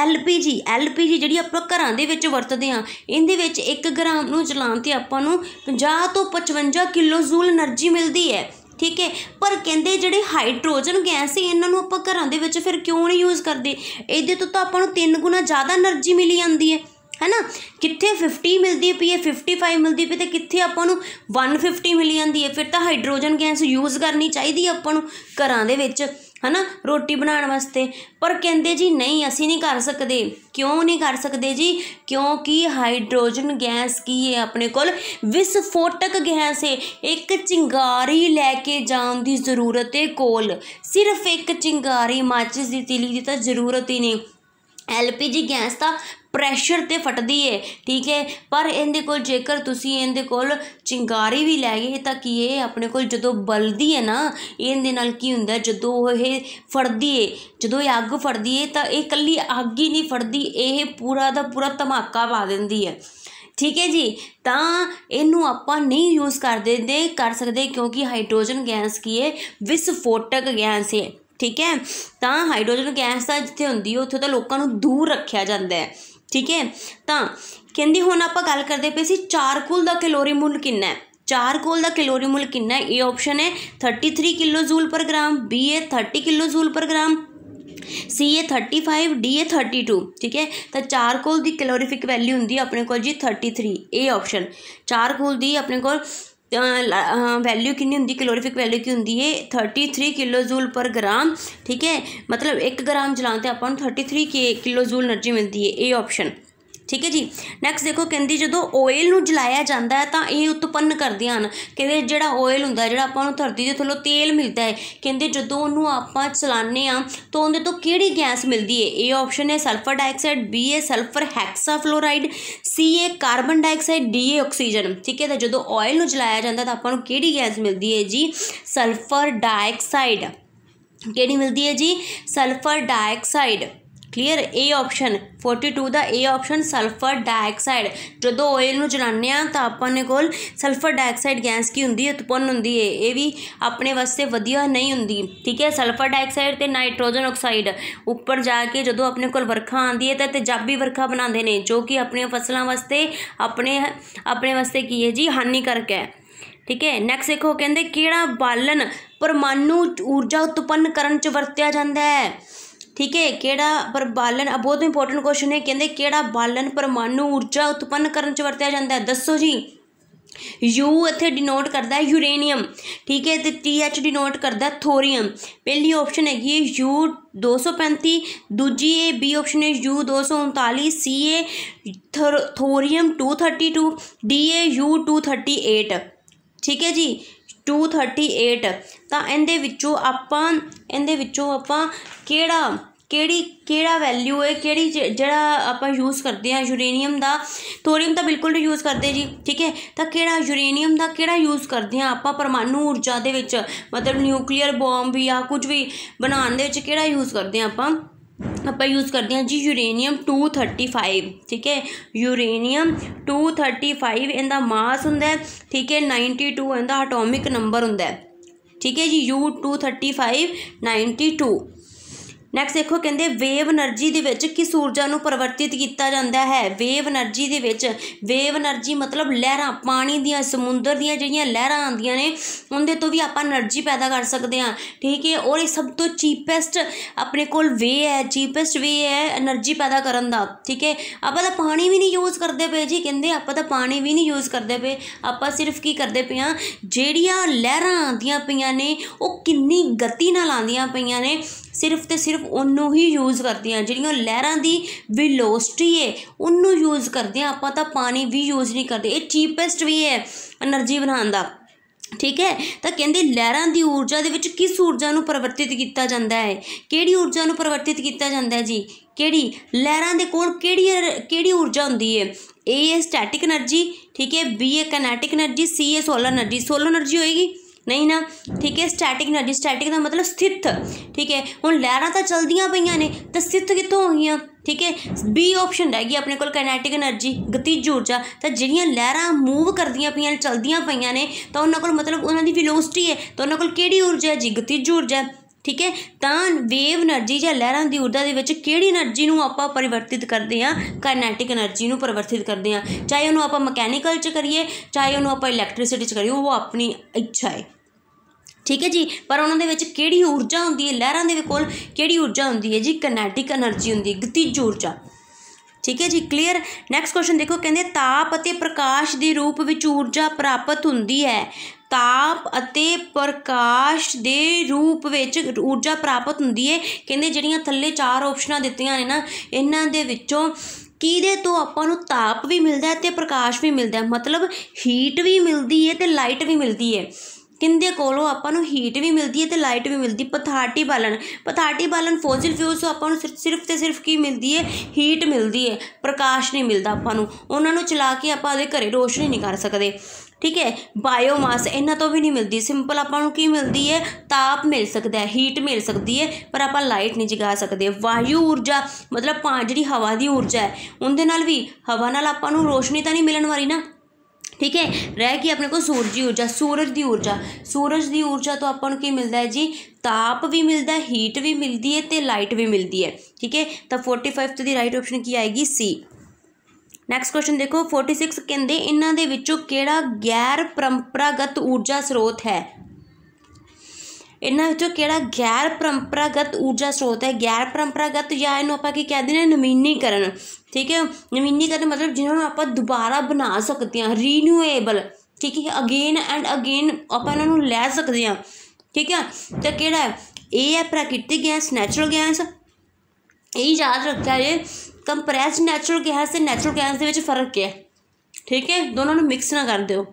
ਐਲਪੀਜੀ ਐਲਪੀਜੀ ਜਿਹੜੀ ਆਪਾਂ ਘਰਾਂ ਦੇ ਵਿੱਚ ਵਰਤਦੇ ਹਾਂ ਇਹਦੇ ਵਿੱਚ 1 ਗ੍ਰਾਮ ਨੂੰ ਜਲਾਉਣ ਤੇ ਆਪਾਂ ਨੂੰ 50 ਤੋਂ 55 ਕਿਲੋ ਜ਼ੂਲ એનર્ਜੀ ਮਿਲਦੀ ਹੈ ਠੀਕ ਹੈ ਪਰ ਕਹਿੰਦੇ ਜਿਹੜੇ ਹਾਈਡਰੋਜਨ ਗੈਸ ਹੈ ਇਹਨਾਂ ਨੂੰ ਆਪਾਂ ਘਰਾਂ ਦੇ ਵਿੱਚ ਫਿਰ ਕਿਉਂ ਨਹੀਂ ਯੂਜ਼ ਕਰਦੇ ਇਹਦੇ ਤੋਂ ਤਾਂ ਆਪਾਂ ਨੂੰ 3 ਗੁਣਾ ਜ਼ਿਆਦਾ એનર્ਜੀ ਮਿਲੀ ਜਾਂਦੀ ਹੈ ਹੈਨਾ ਕਿੱਥੇ 50 ਮਿਲਦੀ ਪਈ ਹੈ 55 ਮਿਲਦੀ ਪਈ ਤੇ ਕਿੱਥੇ ਆਪਾਂ ਨੂੰ 150 ਮਿਲੀ ਜਾਂਦੀ ਹੈ ਫਿਰ ਤਾਂ ਹਾਈਡਰੋਜਨ ਗੈਸ ਯੂਜ਼ ਕਰਨੀ ਚਾਹੀਦੀ ਹੈ ਆਪਾਂ ਨੂੰ ਘਰਾਂ ਦੇ ਵਿੱਚ ਹਨਾ ਰੋਟੀ ਬਣਾਉਣ ਵਾਸਤੇ ਪਰ ਕਹਿੰਦੇ ਜੀ ਨਹੀਂ ਅਸੀਂ ਨਹੀਂ ਕਰ ਸਕਦੇ ਕਿਉਂ ਨਹੀਂ ਕਰ ਸਕਦੇ ਜੀ ਕਿਉਂਕਿ ਹਾਈਡਰੋਜਨ ਗੈਸ ਕੀ ਹੈ ਆਪਣੇ ਕੋਲ ਵਿਸਫੋਟਕ ਗੈਸ ਹੈ ਇੱਕ ਚਿੰਗਾਰੀ ਲੈ ਕੇ ਜਾਣ ਦੀ ਜ਼ਰੂਰਤ ਹੈ ਕੋਲ ਸਿਰਫ ਇੱਕ ਚਿੰਗਾਰੀ ਮਾਚਿਸ ਦੀ ਤਿਲੀ ਦੀ ਤਾਂ ਜ਼ਰੂਰਤ ਹੀ ਨਹੀਂ ਐਲਪੀਜੀ ਗੈਸ ਦਾ ਪ੍ਰੈਸ਼ਰ ਤੇ ਫਟਦੀ ਏ ਠੀਕ ਹੈ ਪਰ ਇਹਦੇ ਕੋਲ ਜੇਕਰ ਤੁਸੀਂ ਇਹਦੇ ਕੋਲ ਚਿੰਗਾਰੀ ਵੀ ਲੈ ਗਏ ਤਾਂ ਕੀ ਇਹ ਆਪਣੇ ਕੋਲ ਜਦੋਂ ਬਲਦੀ ਹੈ ਨਾ ਇਹਦੇ ਨਾਲ ਕੀ ਹੁੰਦਾ ਜਦੋਂ ਇਹ ਫੜਦੀ ਏ ਜਦੋਂ ਇਹ ਅੱਗ ਫੜਦੀ ਏ ਤਾਂ ਇਹ ਕੱਲੀ ਅੱਗ ਹੀ ਨਹੀਂ ਫੜਦੀ ਇਹ ਪੂਰਾ ਦਾ ਪੂਰਾ ਧਮਾਕਾ ਪਾ ਦਿੰਦੀ ਹੈ ਠੀਕ ਹੈ ਜੀ ਤਾਂ ਇਹਨੂੰ ਆਪਾਂ ਨਹੀਂ ਯੂਜ਼ ਕਰਦੇ ਦੇ ਕਰ ਸਕਦੇ ਕਿਉਂਕਿ ਹਾਈਡਰੋਜਨ ਗੈਸ ਕੀ ਹੈ ਵਿਸਫੋਟਕ ਗੈਸ ਹੈ ਠੀਕ ਹੈ ਤਾਂ ਹਾਈਡਰੋਜਨ ਗੈਸ ਤਾਂ ਜਿੱਥੇ ਹੁੰਦੀ ਹੈ ਉੱਥੇ ਤਾਂ ਲੋਕਾਂ ਨੂੰ ਦੂਰ ਰੱਖਿਆ ਜਾਂਦਾ ਹੈ ਠੀਕ ਹੈ ਤਾਂ ਕਹਿੰਦੀ ਹੁਣ ਆਪਾਂ ਗੱਲ ਕਰਦੇ ਪਏ ਸੀ ਚਾਰਕੋਲ ਦਾ ਕੈਲੋਰੀ ਮੁੱਲ ਕਿੰਨਾ ਹੈ ਚਾਰਕੋਲ ਦਾ ਕੈਲੋਰੀ ਮੁੱਲ ਕਿੰਨਾ ਹੈ ਇਹ ਆਪਸ਼ਨ ਹੈ 33 kilo joule per gram B ਹੈ 30 kilo joule per gram C ਹੈ 35 ਡੀ ਹੈ 32 ਠੀਕ ਹੈ ਤਾਂ ਚਾਰਕੋਲ ਦੀ ਕੈਲੋਰੀਫਿਕ ਵੈਲਿਊ ਹੁੰਦੀ ਆਪਣੇ ਕੋਲ ਜੀ 33 ਇਹ ਆਪਸ਼ਨ ਚਾਰਕੋਲ ਦੀ ਆਪਣੇ ਕੋਲ ਵੈਲਿਊ ਕਿੰਨੀ ਹੁੰਦੀ ਕੈਲੋਰੀਫਿਕ ਵੈਲਿਊ ਕੀ ਹੁੰਦੀ ਹੈ 33 ਕਿਲੋ ਜੂਲ ਪਰ ਗ੍ਰਾਮ ਠੀਕ ਹੈ ਮਤਲਬ 1 ਗ੍ਰਾਮ ਜਲਾਉਣ ਤੇ ਆਪਾਂ ਨੂੰ 33 ਕਿਲੋ ਜੂਲ એનર્ਜੀ ਮਿਲਦੀ ਹੈ ਇਹ ਆਪਸ਼ਨ ਠੀਕ ਹੈ ਜੀ ਨੈਕਸਟ ਦੇਖੋ ਕਹਿੰਦੀ ਜਦੋਂ ਆਇਲ ਨੂੰ ਜਲਾਇਆ ਜਾਂਦਾ ਹੈ ਤਾਂ ਇਹ ਉਤਪੰਨ ਕਰਦੀਆਂ ਹਨ ਕਹਿੰਦੇ ਜਿਹੜਾ ਆਇਲ ਹੁੰਦਾ ਜਿਹੜਾ ਆਪਾਂ ਨੂੰ ਧਰਤੀ ਦੇ ਥੱਲੋਂ ਤੇਲ ਮਿਲਦਾ ਹੈ ਕਹਿੰਦੇ ਜਦੋਂ ਉਹਨੂੰ ਆਪਾਂ ਚਲਾਉਂਦੇ ਆ ਤਾਂ ਉਹਦੇ ਤੋਂ ਕਿਹੜੀ ਗੈਸ ਮਿਲਦੀ ਹੈ ਇਹ ਆਪਸ਼ਨ ਹੈ ਸਲਫਰ ਡਾਈਆਕਸਾਈਡ ਬੀ ਹੈ ਸਲਫਰ ਹੈਕਸਾਫਲੋਰਾਈਡ ਸੀ ਹੈ ਕਾਰਬਨ ਡਾਈਆਕਸਾਈਡ ਡੀ ਹੈ ਆਕਸੀਜਨ ਠੀਕ ਹੈ ਤਾਂ ਜਦੋਂ ਆਇਲ ਨੂੰ ਜਲਾਇਆ ਜਾਂਦਾ ਤਾਂ ਆਪਾਂ ਨੂੰ ਕਿਹੜੀ ਗੈਸ ਮਿਲਦੀ ਹੈ ਜੀ ਸਲਫਰ ਡਾਈਆਕਸਾਈਡ ਕਿਹੜੀ ਮਿਲਦੀ ਹੈ ਜੀ sulphur dioxide clear A option 42 ਦਾ ਏ ਆਪਸ਼ਨ ਸਲਫਰ ਡਾਈਆਕਸਾਈਡ ਜਦੋਂ ਆਇਲ ਨੂੰ ਜਲਾਉਂਦੇ ਆ ਤਾਂ ਆਪਾਂ ਨੇ ਕੋਲ ਸਲਫਰ ਡਾਈਆਕਸਾਈਡ ਗੈਸ ਕੀ ਹੁੰਦੀ ਹੈ ਉਤਪੰਨ ਹੁੰਦੀ ਹੈ ਇਹ ਵੀ ਆਪਣੇ ਵਾਸਤੇ ਵਧੀਆ ਨਹੀਂ ਹੁੰਦੀ ਠੀਕ ਹੈ ਸਲਫਰ ਡਾਈਆਕਸਾਈਡ ਤੇ ਨਾਈਟ੍ਰੋਜਨ ਆਕਸਾਈਡ ਉੱਪਰ ਜਾ ਕੇ ਜਦੋਂ ਆਪਣੇ ਕੋਲ ਵਰਖਾ ਆਉਂਦੀ ਹੈ ਤਾਂ ਤੇਜ਼ਾਬੀ ਵਰਖਾ ਬਣਾਉਂਦੇ ਨੇ ਜੋ ਕਿ ਆਪਣੀਆਂ ਫਸਲਾਂ ਵਾਸਤੇ ਆਪਣੇ ਆਪਣੇ ਵਾਸਤੇ ਕੀ ਹੈ ਜੀ ਹਾਨੀਕਾਰਕ ਹੈ ਠੀਕ ਹੈ ਨੈਕਸਟ ਦੇਖੋ ਕਹਿੰਦੇ ਕਿਹੜਾ ਬਾਲਨ ਪਰਮਾਣੂ ਊਰਜਾ ਉਤਪੰਨ ਕਰਨ ਚ ਵਰਤਿਆ ਜਾਂਦਾ ਹੈ ਠੀਕ ਹੈ ਕਿਹੜਾ ਪ੍ਰਬਾਲਨ ਆ ਬਹੁਤ ਇੰਪੋਰਟੈਂਟ ਕੁਐਸਚਨ ਹੈ ਕਹਿੰਦੇ ਕਿਹੜਾ ਬਾਲਨ ਪਰਮਾਣੂ ਊਰਜਾ ਉਤਪੰਨ ਕਰਨ ਚ ਵਰਤਿਆ ਜਾਂਦਾ ਹੈ ਦੱਸੋ ਜੀ ਯੂ ਇੱਥੇ ਡਿਨੋਟ ਕਰਦਾ ਹੈ ਯੂਰੇਨੀਅਮ ਠੀਕ ਹੈ ਤੇ ਟੀ ਐਚ ਡਿਨੋਟ ਕਰਦਾ ਥੋਰੀਅਮ ਪਹਿਲੀ ਆਪਸ਼ਨ ਹੈਗੀ ਹੈ ਯੂ 235 ਦੂਜੀ ਹੈ ਬੀ ਆਪਸ਼ਨ ਹੈ ਯੂ 239 ਸੀ ਹੈ ਥੋਰੀਅਮ 232 ਡੀ ਹੈ ਯੂ 238 ਠੀਕ ਹੈ ਜੀ 238 ਤਾਂ ਇਹਦੇ ਵਿੱਚੋਂ ਆਪਾਂ ਇਹਦੇ ਵਿੱਚੋਂ ਆਪਾਂ ਕਿਹੜਾ ਕਿਹੜੀ ਕਿਹੜਾ ਵੈਲਿਊ ਹੈ ਕਿਹੜੀ ਜਿਹੜਾ ਆਪਾਂ ਯੂਜ਼ ਕਰਦੇ ਆ ਯੂਰੇਨੀਅਮ ਦਾ ਥੋਰੀਅਮ ਤਾਂ ਬਿਲਕੁਲ ਨਹੀਂ ਯੂਜ਼ ਕਰਦੇ ਜੀ ਠੀਕ ਹੈ ਤਾਂ ਕਿਹੜਾ ਯੂਰੇਨੀਅਮ ਦਾ ਕਿਹੜਾ ਯੂਜ਼ ਕਰਦੇ ਆ ਆਪਾਂ ਪਰਮਾਣੂ ਊਰਜਾ ਦੇ ਵਿੱਚ ਮਤਲਬ ਨਿਊਕਲੀਅਰ ਬੰਬ ਜਾਂ ਕੁਝ ਵੀ ਬਣਾਉਣ ਦੇ ਵਿੱਚ ਕਿਹੜਾ ਯੂਜ਼ ਕਰਦੇ ਆ ਆਪਾਂ ਆਪਾਂ ਯੂਜ਼ ਕਰਦੇ ਆ ਜੀ ਯੂਰੇਨੀਅਮ 235 ਠੀਕ ਹੈ ਯੂਰੇਨੀਅਮ 235 ਇਹਦਾ ਮਾਸ ਹੁੰਦਾ ਹੈ ਠੀਕ ਹੈ 92 ਇਹਦਾ ਐਟੋਮਿਕ ਨੰਬਰ ਹੁੰਦਾ ਠੀਕ ਹੈ ਜੀ U235 92 ਨੈਕਸਟ ਦੇਖੋ ਕਹਿੰਦੇ ਵੇਵ એનર્ਜੀ ਦੇ ਵਿੱਚ ਕਿਸ ਊਰਜਾ ਨੂੰ ਪਰਵਰਤਿਤ ਕੀਤਾ ਜਾਂਦਾ ਹੈ ਵੇਵ એનર્ਜੀ ਦੇ ਵਿੱਚ ਵੇਵ એનર્ਜੀ ਮਤਲਬ ਲਹਿਰਾਂ ਪਾਣੀ ਦੀਆਂ ਸਮੁੰਦਰ ਦੀਆਂ ਜਿਹੜੀਆਂ ਲਹਿਰਾਂ ਆਉਂਦੀਆਂ ਨੇ ਉਹਦੇ ਤੋਂ ਵੀ ਆਪਾਂ એનર્ਜੀ ਪੈਦਾ ਕਰ ਸਕਦੇ ਹਾਂ ਠੀਕ ਹੈ ਔਰ ਇਹ ਸਭ ਤੋਂ ਚੀਪੈਸਟ ਆਪਣੇ ਕੋਲ ਵੇ ਹੈ ਚੀਪੈਸਟ ਵੇ ਹੈ એનર્ਜੀ ਪੈਦਾ ਕਰਨ ਦਾ ਠੀਕ ਹੈ ਆਪਾਂ ਤਾਂ ਪਾਣੀ ਵੀ ਨਹੀਂ ਯੂਜ਼ ਕਰਦੇ ਪਏ ਜੀ ਕਹਿੰਦੇ ਆਪਾਂ ਤਾਂ ਪਾਣੀ ਵੀ ਨਹੀਂ ਯੂਜ਼ ਕਰਦੇ ਪਏ ਆਪਾਂ ਸਿਰਫ ਕੀ ਕਰਦੇ ਪਏ ਆ ਜਿਹੜੀਆਂ ਲਹਿਰਾਂ ਆਉਂਦੀਆਂ ਪਈਆਂ ਨੇ ਉਹ ਕਿੰਨੀ ਗਤੀ ਨਾਲ ਆਉਂਦੀਆਂ ਪਈਆਂ ਨੇ ਸਿਰਫ ਤੇ ਸਿਰਫ ਉਹਨੂੰ ਹੀ ਯੂਜ਼ ਕਰਦੇ ਆ ਜਿਹੜੀਆਂ ਲਹਿਰਾਂ ਦੀ ਵੈਲੋਸਿਟੀ ਹੈ ਉਹਨੂੰ ਯੂਜ਼ ਕਰਦੇ ਆ ਆਪਾਂ ਤਾਂ ਪਾਣੀ ਵੀ ਯੂਜ਼ ਨਹੀਂ ਕਰਦੇ ਇਹ ਚੀਪੈਸਟ ਵੀ ਹੈ એનર્ਜੀ ਬਣਾਉਣ ਦਾ ਠੀਕ ਹੈ ਤਾਂ ਕਹਿੰਦੇ ਲਹਿਰਾਂ ਦੀ ਊਰਜਾ ਦੇ ਵਿੱਚ ਕਿਸ ਊਰਜਾ ਨੂੰ ਪਰਵਰਤਿਤ ਕੀਤਾ ਜਾਂਦਾ ਹੈ ਕਿਹੜੀ ਊਰਜਾ ਨੂੰ ਪਰਵਰਤਿਤ ਕੀਤਾ ਜਾਂਦਾ ਹੈ ਜੀ ਕਿਹੜੀ ਲਹਿਰਾਂ ਦੇ ਕੋਲ ਕਿਹੜੀ ਕਿਹੜੀ ਊਰਜਾ ਹੁੰਦੀ ਹੈ ਏ ਹੈ ਸਟੈਟਿਕ એનર્ਜੀ ਠੀਕ ਹੈ ਬੀ ਹੈ ਕਨੈਟਿਕ એનર્ਜੀ ਸੀ ਹੈ ਸੋਲਰ એનર્ਜੀ ਸੋਲਰ એનર્ਜੀ ਹੋਏਗੀ ਨਹੀਂ ਨਾ ਠੀਕ ਹੈ ਸਟੈਟਿਕ એનર્ਜੀ ਸਟੈਟਿਕ ਦਾ ਮਤਲਬ ਸਥਿਤ ਠੀਕ ਹੈ ਹੁਣ ਲਹਿਰਾਂ ਤਾਂ ਚਲਦੀਆਂ ਪਈਆਂ ਨੇ ਤਾਂ ਸਥਿਤ ਕਿੱਥੋਂ ਗਈਆਂ ਠੀਕ ਹੈ ਬੀ ਆਪਸ਼ਨ ਰਹਿ ਗਈ ਆਪਣੇ ਕੋਲ ਕਾਈਨੈਟਿਕ એનર્ਜੀ ਗਤੀਜ ਊਰਜਾ ਤਾਂ ਜਿਹੜੀਆਂ ਲਹਿਰਾਂ ਮੂਵ ਕਰਦੀਆਂ ਪਈਆਂ ਚਲਦੀਆਂ ਪਈਆਂ ਨੇ ਤਾਂ ਉਹਨਾਂ ਕੋਲ ਮਤਲਬ ਉਹਨਾਂ ਦੀ ਵੈਲੋਸਿਟੀ ਹੈ ਤਾਂ ਉਹਨਾਂ ਕੋਲ ਕਿਹੜੀ ਊਰਜਾ ਹੈ ਜੀ ਗਤੀਜ ਊਰਜਾ ਠੀਕ ਹੈ ਤਾਂ ਵੇਵ એનર્ਜੀ ਜਾਂ ਲਹਿਰਾਂ ਦੀ ਊਰਜਾ ਦੇ ਵਿੱਚ ਕਿਹੜੀ એનર્ਜੀ ਨੂੰ ਆਪਾਂ ਪਰਿਵਰਤਿਤ ਕਰਦੇ ਹਾਂ ਕਾਈਨੈਟਿਕ એનર્ਜੀ ਨੂੰ ਪਰਿਵਰਤਿਤ ਕਰਦੇ ਹਾਂ ਚਾਹੇ ਉਹਨੂੰ ਆਪਾਂ ਮਕੈਨੀਕਲ ਚ ਕਰੀਏ ਚਾਹੇ ਉਹਨੂੰ ਆਪਾਂ ਇਲੈਕਟ੍ਰਿਸਿਟੀ ਚ ਕਰੀਏ ਉਹ ਆਪਣੀ ਇੱਛਾ ਹੈ ਠੀਕ ਹੈ ਜੀ ਪਰ ਉਹਨਾਂ ਦੇ ਵਿੱਚ ਕਿਹੜੀ ਊਰਜਾ ਹੁੰਦੀ ਹੈ ਲਹਿਰਾਂ ਦੇ ਕੋਲ ਕਿਹੜੀ ਊਰਜਾ ਹੁੰਦੀ ਹੈ ਜੀ ਕਨੈਟਿਕ એનર્ਜੀ ਹੁੰਦੀ ਹੈ ਗਤੀਜ ਊਰਜਾ ਠੀਕ ਹੈ ਜੀ ਕਲੀਅਰ ਨੈਕਸਟ ਕੁਐਸਚਨ ਦੇਖੋ ਕਹਿੰਦੇ ਤਾਪ ਅਤੇ ਪ੍ਰਕਾਸ਼ ਦੇ ਰੂਪ ਵਿੱਚ ਊਰਜਾ ਪ੍ਰਾਪਤ ਹੁੰਦੀ ਹੈ ਤਾਪ ਅਤੇ ਪ੍ਰਕਾਸ਼ ਦੇ ਰੂਪ ਵਿੱਚ ਊਰਜਾ ਪ੍ਰਾਪਤ ਹੁੰਦੀ ਹੈ ਕਹਿੰਦੇ ਜਿਹੜੀਆਂ ਥੱਲੇ ਚਾਰ ਆਪਸ਼ਨਾਂ ਦਿੱਤੀਆਂ ਨੇ ਨਾ ਇਹਨਾਂ ਦੇ ਵਿੱਚੋਂ ਕਿਹਦੇ ਤੋਂ ਆਪਾਂ ਨੂੰ ਤਾਪ ਵੀ ਮਿਲਦਾ ਹੈ ਤੇ ਪ੍ਰਕਾਸ਼ ਵੀ ਮਿਲਦਾ ਹੈ ਮਤਲਬ ਹੀਟ ਵੀ ਮਿਲਦੀ ਹੈ ਤੇ ਲਾਈਟ ਵੀ ਮਿਲਦੀ ਹੈ ਕਿੰਦੇ ਕੋਲੋਂ ਆਪਾਂ ਨੂੰ ਹੀਟ ਵੀ ਮਿਲਦੀ ਹੈ ਤੇ ਲਾਈਟ ਵੀ ਮਿਲਦੀ ਪਥਾਰਟੀ ਬਾਲਣ ਪਥਾਰਟੀ ਬਾਲਣ ਫੋਸਿਲ ਫਿਊਲ ਤੋਂ ਆਪਾਂ ਨੂੰ ਸਿਰਫ ਤੇ ਸਿਰਫ ਕੀ ਮਿਲਦੀ ਹੈ ਹੀਟ ਮਿਲਦੀ ਹੈ ਪ੍ਰਕਾਸ਼ ਨਹੀਂ ਮਿਲਦਾ ਆਪਾਂ ਨੂੰ ਉਹਨਾਂ ਨੂੰ ਚਲਾ ਕੇ ਆਪਾਂ ਉਹਦੇ ਘਰੇ ਰੋਸ਼ਨੀ ਨਹੀਂ ਕਰ ਸਕਦੇ ਠੀਕ ਹੈ ਬਾਇਓਮਾਸ ਇਹਨਾਂ ਤੋਂ ਵੀ ਨਹੀਂ ਮਿਲਦੀ ਸਿੰਪਲ ਆਪਾਂ ਨੂੰ ਕੀ ਮਿਲਦੀ ਹੈ ਤਾਪ ਮਿਲ ਸਕਦਾ ਹੈ ਹੀਟ ਮਿਲ ਸਕਦੀ ਹੈ ਪਰ ਆਪਾਂ ਲਾਈਟ ਨਹੀਂ ਜਗਾ ਸਕਦੇ ਵਾਯੂ ਊਰਜਾ ਮਤਲਬ ਜਿਹੜੀ ਹਵਾ ਦੀ ਊਰਜਾ ਹੈ ਉਹਦੇ ਨਾਲ ਵੀ ਹਵਾ ਨਾਲ ਆਪਾਂ ਨੂੰ ਰੋਸ਼ਨੀ ਤਾਂ ਨਹੀਂ ਮਿਲਣ ਵਾਲੀ ਨਾ ਠੀਕ ਹੈ ਰਹਿ ਗਈ ਆਪਣੇ ਕੋਲ ਸੂਰਜੀ ਊਰਜਾ ਸੂਰਜ ਦੀ ਊਰਜਾ ਸੂਰਜ ਦੀ ਊਰਜਾ ਤੋਂ ਆਪਾਂ ਨੂੰ ਕੀ ਮਿਲਦਾ ਹੈ ਜੀ ਤਾਪ ਵੀ ਮਿਲਦਾ ਹੈ ਹੀਟ ਵੀ ਮਿਲਦੀ ਹੈ ਤੇ ਲਾਈਟ ਵੀ ਮਿਲਦੀ ਹੈ ਠੀਕ ਹੈ ਤਾਂ 45th ਦੀ ਰਾਈਟ ਆਪਸ਼ਨ ਕੀ ਆਏਗੀ ਸੀ ਨੈਕਸਟ ਕੁਐਸਚਨ ਦੇਖੋ 46 ਕਹਿੰਦੇ ਇਹਨਾਂ ਦੇ ਵਿੱਚੋਂ ਕਿਹੜਾ ਗੈਰ ਪਰੰਪਰਾਗਤ ਊਰਜਾ ਸਰੋਤ ਹੈ ਇਹਨਾਂ ਵਿੱਚੋਂ ਕਿਹੜਾ ਗੈਰ ਪਰੰਪਰਾਗਤ ਊਰਜਾ ਸਰੋਤ ਹੈ ਗੈਰ ਪਰੰਪਰਾਗਤ ਜਾਂ ਇਹਨੂੰ ਆਪਾਂ ਕੀ ਕਹਿੰਦੇ ਨੇ ਨਵੀਨੀਕਰਨ ਠੀਕ ਹੈ ਨਵੀਨੀਕਰਨ ਮਤਲਬ ਜਿਨ੍ਹਾਂ ਨੂੰ ਆਪਾਂ ਦੁਬਾਰਾ ਬਣਾ ਸਕਦੇ ਹਾਂ ਰੀਨਿਊਏਬਲ ਠੀਕ ਹੈ ਅਗੇਨ ਐਂਡ ਅਗੇਨ ਆਪਾਂ ਇਹਨਾਂ ਨੂੰ ਲੈ ਸਕਦੇ ਹਾਂ ਠੀਕ ਹੈ ਤੇ ਕਿਹੜਾ ਹੈ ਇਹ ਹੈ ਪ੍ਰਾਕਿਰਤਿਕ ਗੈਸ ਨੈਚੁਰਲ ਗੈਸ ਇਹ ਯਾਦ ਰੱਖਿਆ ਜੇ ਕੰਪਰੈਸਡ ਨੈਚੁਰਲ ਗੈਸ ਤੇ ਨੈਚੁਰਲ ਗੈਸ ਦੇ ਵਿੱਚ ਫਰਕ ਕੀ ਹੈ ਠੀਕ ਹੈ ਦੋਨਾਂ ਨੂੰ ਮਿਕਸ ਨਾ ਕਰ ਦਿਓ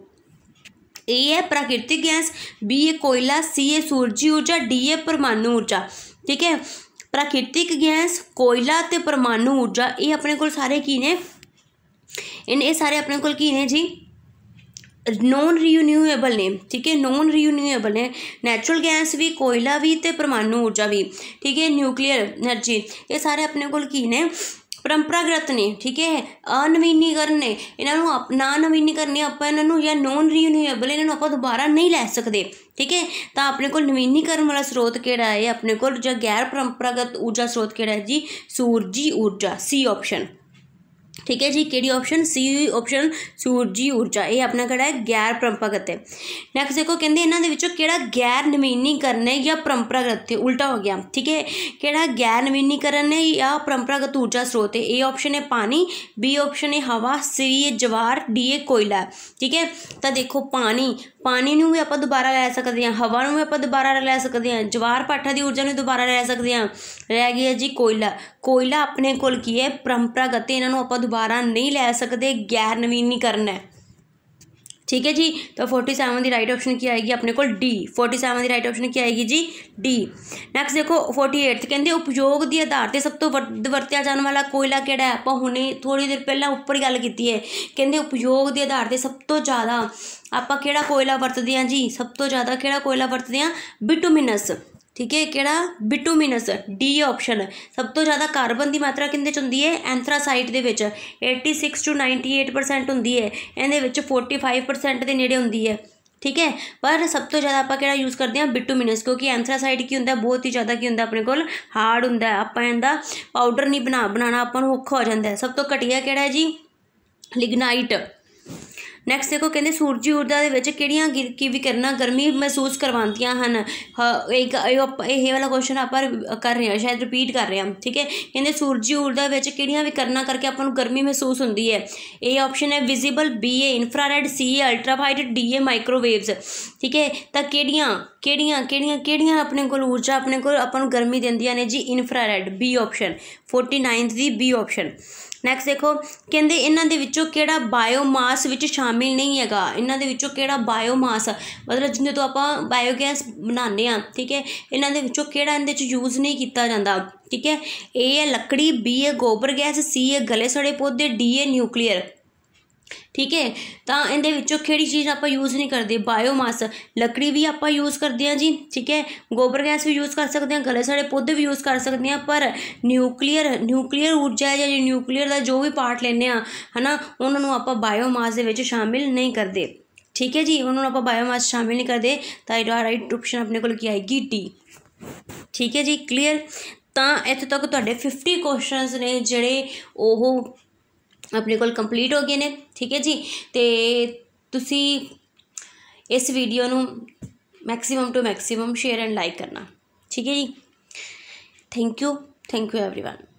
ए है प्राकृतिक गैस बी है कोयला सी है सूरजी ऊर्जा डी है परमाणु ऊर्जा ठीक है प्राकृतिक गैस कोयला तो परमाणु ऊर्जा ये अपने को सारे की ने इन ये सारे अपने को की ने जी नॉन रीयूनिएबल ने ठीक है नॉन रीयूनिएबल ने नेचुरल गैस भी कोयला भी तो परमाणु ऊर्जा भी ठीक है न्यूक्लियर एनर्जी ये सारे अपने को की ने ਪਰੰਪਰਾਗਤ ਨੇ ਠੀਕ ਹੈ ਅਨਵੀਨੀਕਰਨ ਨੇ ਇਹਨਾਂ ਨੂੰ ਨਾ ਨਵੀਨੀਕਰਨ ਨੇ ਆਪਾਂ ਇਹਨਾਂ ਨੂੰ ਜਾਂ ਨੋਨ ਰੀਨਿਊਏਬਲ ਇਹਨਾਂ ਨੂੰ ਆਪਾਂ ਦੁਬਾਰਾ ਨਹੀਂ ਲੈ ਸਕਦੇ ਠੀਕ ਹੈ ਤਾਂ ਆਪਣੇ ਕੋਲ ਨਵੀਨੀਕਰਨ ਵਾਲਾ ਸਰੋਤ ਕਿਹੜਾ ਹੈ ਆਪਣੇ ਕੋਲ ਜਾਂ ਗੈਰ ਪਰੰਪਰਾਗਤ ਊਰਜਾ ਸਰੋਤ ਕਿਹੜਾ ਹੈ ਜੀ ਸੂਰਜੀ ਊਰਜਾ ਸੀ ਆਪਸ਼ਨ ठीक है जी कि ऑप्शन सी ऑप्शन सूरजी ऊर्जा ये अपना कड़ा है गैर परंपरागत है नैक्सट देखो कहें इन के गैर नवीनीकरण है या परंपरागत उल्टा हो गया ठीक है कि गैर नवीनीकरण है या परंपरागत ऊर्जा स्रोत है ए ऑप्शन है पानी बी ऑप्शन है हवा सी ए जवार डी ए कोयला ठीक है तो देखो पानी पानी में भी आप दोबारा लै सकते हैं हवा में भी आप दोबारा लै सकते हैं जवार पाठा की ऊर्जा में दोबारा लै सकते हैं रह गई है जी कोयला कोयला अपने कोल की है परंपरागत इन्हों ਦੁਬਾਰਾ ਨਹੀਂ ਲੈ ਸਕਦੇ ਗੈਰ ਨਵੀਨੀਕਰਨ ਹੈ ਠੀਕ ਹੈ ਜੀ ਤਾਂ 47 ਦੀ ਰਾਈਟ ਆਪਸ਼ਨ ਕੀ ਆਏਗੀ ਆਪਣੇ ਕੋਲ ਡੀ 47 ਦੀ ਰਾਈਟ ਆਪਸ਼ਨ ਕੀ ਆਏਗੀ ਜੀ ਡੀ ਨੈਕਸਟ ਦੇਖੋ 48th ਕਹਿੰਦੇ ਉਪਯੋਗ ਦੇ ਆਧਾਰ ਤੇ ਸਭ ਤੋਂ ਵਰਤਿਆ ਜਾਣ ਵਾਲਾ ਕੋਇਲਾ ਕਿਹੜਾ ਹੈ ਆਪਾਂ ਹੁਣੇ ਥੋੜੀ ਦੇਰ ਪਹਿਲਾਂ ਉੱਪਰ ਗੱਲ ਕੀਤੀ ਹੈ ਕਹਿੰਦੇ ਉਪਯੋਗ ਦੇ ਆਧਾਰ ਤੇ ਸਭ ਤੋਂ ਜ਼ਿਆਦਾ ਆਪਾਂ ਕਿਹੜਾ ਕੋਇਲਾ ਵਰਤਦੇ ਹਾਂ ਜੀ ਸਭ ਤੋਂ ਜ਼ਿਆਦਾ ਕਿਹੜਾ ਕੋਇਲਾ ਵਰਤਦੇ ਹਾਂ ਬਿਟੂਮਿਨਸ ਠੀਕ ਹੈ ਕਿਹੜਾ ਬਿਟੂਮਿਨਸ ਡੀ ਆਪਸ਼ਨ ਸਭ ਤੋਂ ਜ਼ਿਆਦਾ ਕਾਰਬਨ ਦੀ ਮਾਤਰਾ ਕਿੰਦੇ ਚ ਹੁੰਦੀ ਹੈ ਐਂਥਰਾਸਾਈਟ ਦੇ ਵਿੱਚ 86 ਟੂ 98% ਹੁੰਦੀ ਹੈ ਇਹਦੇ ਵਿੱਚ 45% ਦੇ ਨੇੜੇ ਹੁੰਦੀ ਹੈ ਠੀਕ ਹੈ ਪਰ ਸਭ ਤੋਂ ਜ਼ਿਆਦਾ ਆਪਾਂ ਕਿਹੜਾ ਯੂਜ਼ ਕਰਦੇ ਹਾਂ ਬਿਟੂਮਿਨਸ ਕਿਉਂਕਿ ਐਂਥਰਾਸਾਈਟ ਕੀ ਹੁੰਦਾ ਬਹੁਤ ਹੀ ਜ਼ਿਆਦਾ ਕੀ ਹੁੰਦਾ ਆਪਣੇ ਕੋਲ ਹਾਰਡ ਹੁੰਦਾ ਆਪਾਂ ਇਹਦਾ ਪਾਊਡਰ ਨਹੀਂ ਬਣਾ ਬਣਾਣਾ ਆਪਾਂ ਨੂੰ ਔਖਾ ਹੋ ਜਾਂਦਾ ਸਭ ਤੋਂ ਘਟੀਆ ਕਿਹੜਾ ਹੈ ਜੀ ਲਿਗਨਾਈਟ ਨੈਕਸਟ ਦੇਖੋ ਕਹਿੰਦੇ ਸੂਰਜੀ ਊਰਜਾ ਦੇ ਵਿੱਚ ਕਿਹੜੀਆਂ ਕੀ ਵਿਕਰਨਾ ਗਰਮੀ ਮਹਿਸੂਸ ਕਰਵਾਉਂਦੀਆਂ ਹਨ ਇੱਕ ਇਹ ਵਾਲਾ ਕੁਐਸਚਨ ਆਪਾਂ ਕਰ ਰਹੇ ਹਾਂ ਸ਼ਾਇਦ ਰਿਪੀਟ ਕਰ ਰਹੇ ਹਾਂ ਠੀਕ ਹੈ ਕਹਿੰਦੇ ਸੂਰਜੀ ਊਰਜਾ ਵਿੱਚ ਕਿਹੜੀਆਂ ਵਿਕਰਨਾ ਕਰਕੇ ਆਪਾਂ ਨੂੰ ਗਰਮੀ ਮਹਿਸੂਸ ਹੁੰਦੀ ਹੈ ਇਹ ਆਪਸ਼ਨ ਹੈ ਵਿਜ਼ੀਬਲ ਬੀ ਏ ਇਨਫਰਾਰੈਡ ਸੀ ਹੈ ਅਲਟਰਾਵਾਇਲਟ ਡੀ ਏ ਮਾਈਕ੍ਰੋਵੇਵਸ ਠੀਕ ਹੈ ਤਾਂ ਕਿਹੜੀਆਂ ਕਿਹੜੀਆਂ ਕਿਹੜੀਆਂ ਕਿਹੜੀਆਂ ਆਪਣੇ ਕੋਲ ਊਰਜਾ ਆਪਣੇ ਕੋਲ ਆਪਾਂ ਨੂੰ ਗਰਮੀ ਦਿੰਦੀਆਂ ਨੇ ਜੀ ਇਨਫਰਾਰੈਡ ਬੀ ਆਪਸ਼ਨ 49th ਦੀ ਬੀ ਆਪਸ਼ਨ ਨੈਕਸਟ ਦੇਖੋ ਕਹਿੰਦੇ ਇਹਨਾਂ ਦੇ ਵਿੱਚੋਂ ਕਿਹੜਾ ਬਾਇਓਮਾਸ ਵਿੱਚ ਸ਼ਾਮਿਲ ਨਹੀਂ ਹੈਗਾ ਇਹਨਾਂ ਦੇ ਵਿੱਚੋਂ ਕਿਹੜਾ ਬਾਇਓਮਾਸ ਮਤਲਬ ਜਿੰਨੇ ਤੋਂ ਆਪਾਂ ਬਾਇਓਗੈਸ ਬਣਾਉਂਦੇ ਆ ਠੀਕ ਹੈ ਇਹਨਾਂ ਦੇ ਵਿੱਚੋਂ ਕਿਹੜਾ ਇਹਦੇ ਚ ਯੂਜ਼ ਨਹੀਂ ਕੀਤਾ ਜਾਂਦਾ ਠੀਕ ਹੈ ਏ ਹੈ ਲੱਕੜੀ ਬੀ ਹੈ ਗੋਬਰ ਗੈਸ ਸੀ ਹੈ ਗਲੇ ਸੜੇ ਪੌਦੇ ਡੀ ਹੈ ਨਿਊਕਲੀਅਰ ਠੀਕ ਹੈ ਤਾਂ ਇਹਦੇ ਵਿੱਚੋਂ ਕਿਹੜੀ ਚੀਜ਼ ਆਪਾਂ ਯੂਜ਼ ਨਹੀਂ ਕਰਦੇ ਬਾਇਓਮਾਸ ਲੱਕੜੀ ਵੀ ਆਪਾਂ ਯੂਜ਼ ਕਰਦੇ ਹਾਂ ਜੀ ਠੀਕ ਹੈ ਗੋਬਰ ਗੈਸ ਵੀ ਯੂਜ਼ ਕਰ ਸਕਦੇ ਹਾਂ ਗਲੇ ਸਾਡੇ ਪੌਦੇ ਵੀ ਯੂਜ਼ ਕਰ ਸਕਦੇ ਹਾਂ ਪਰ ਨਿਊਕਲੀਅਰ ਨਿਊਕਲੀਅਰ ਊਰਜਾ ਜਾਂ ਨਿਊਕਲੀਅਰ ਦਾ ਜੋ ਵੀ ਪਾਰਟ ਲੈਣੇ ਆ ਹਨਾ ਉਹਨਾਂ ਨੂੰ ਆਪਾਂ ਬਾਇਓਮਾਸ ਦੇ ਵਿੱਚ ਸ਼ਾਮਿਲ ਨਹੀਂ ਕਰਦੇ ਠੀਕ ਹੈ ਜੀ ਉਹਨਾਂ ਨੂੰ ਆਪਾਂ ਬਾਇਓਮਾਸ ਸ਼ਾਮਿਲ ਨਹੀਂ ਕਰਦੇ ਤਾਂ ਇਹਦਾ ਰਾਈਟ ਆਪਸ਼ਨ ਆਪਣੇ ਕੋਲ ਕੀ ਆਏਗੀ ਡੀ ਠੀਕ ਹੈ ਜੀ ਕਲੀਅਰ ਤਾਂ ਇੱਥੇ ਤੱਕ ਤੁਹਾਡੇ 50 ਕੁਐਸਚਨਸ ਨੇ ਜਿਹੜੇ ਉਹ ਆਪਣੇ ਕੋਲ ਕੰਪਲੀਟ ਹੋ ਗਏ ਨੇ ਠੀਕ ਹੈ ਜੀ ਤੇ ਤੁਸੀਂ ਇਸ ਵੀਡੀਓ ਨੂੰ maximum to maximum share and like ਕਰਨਾ ਠੀਕ ਹੈ ਜੀ thank you thank you everyone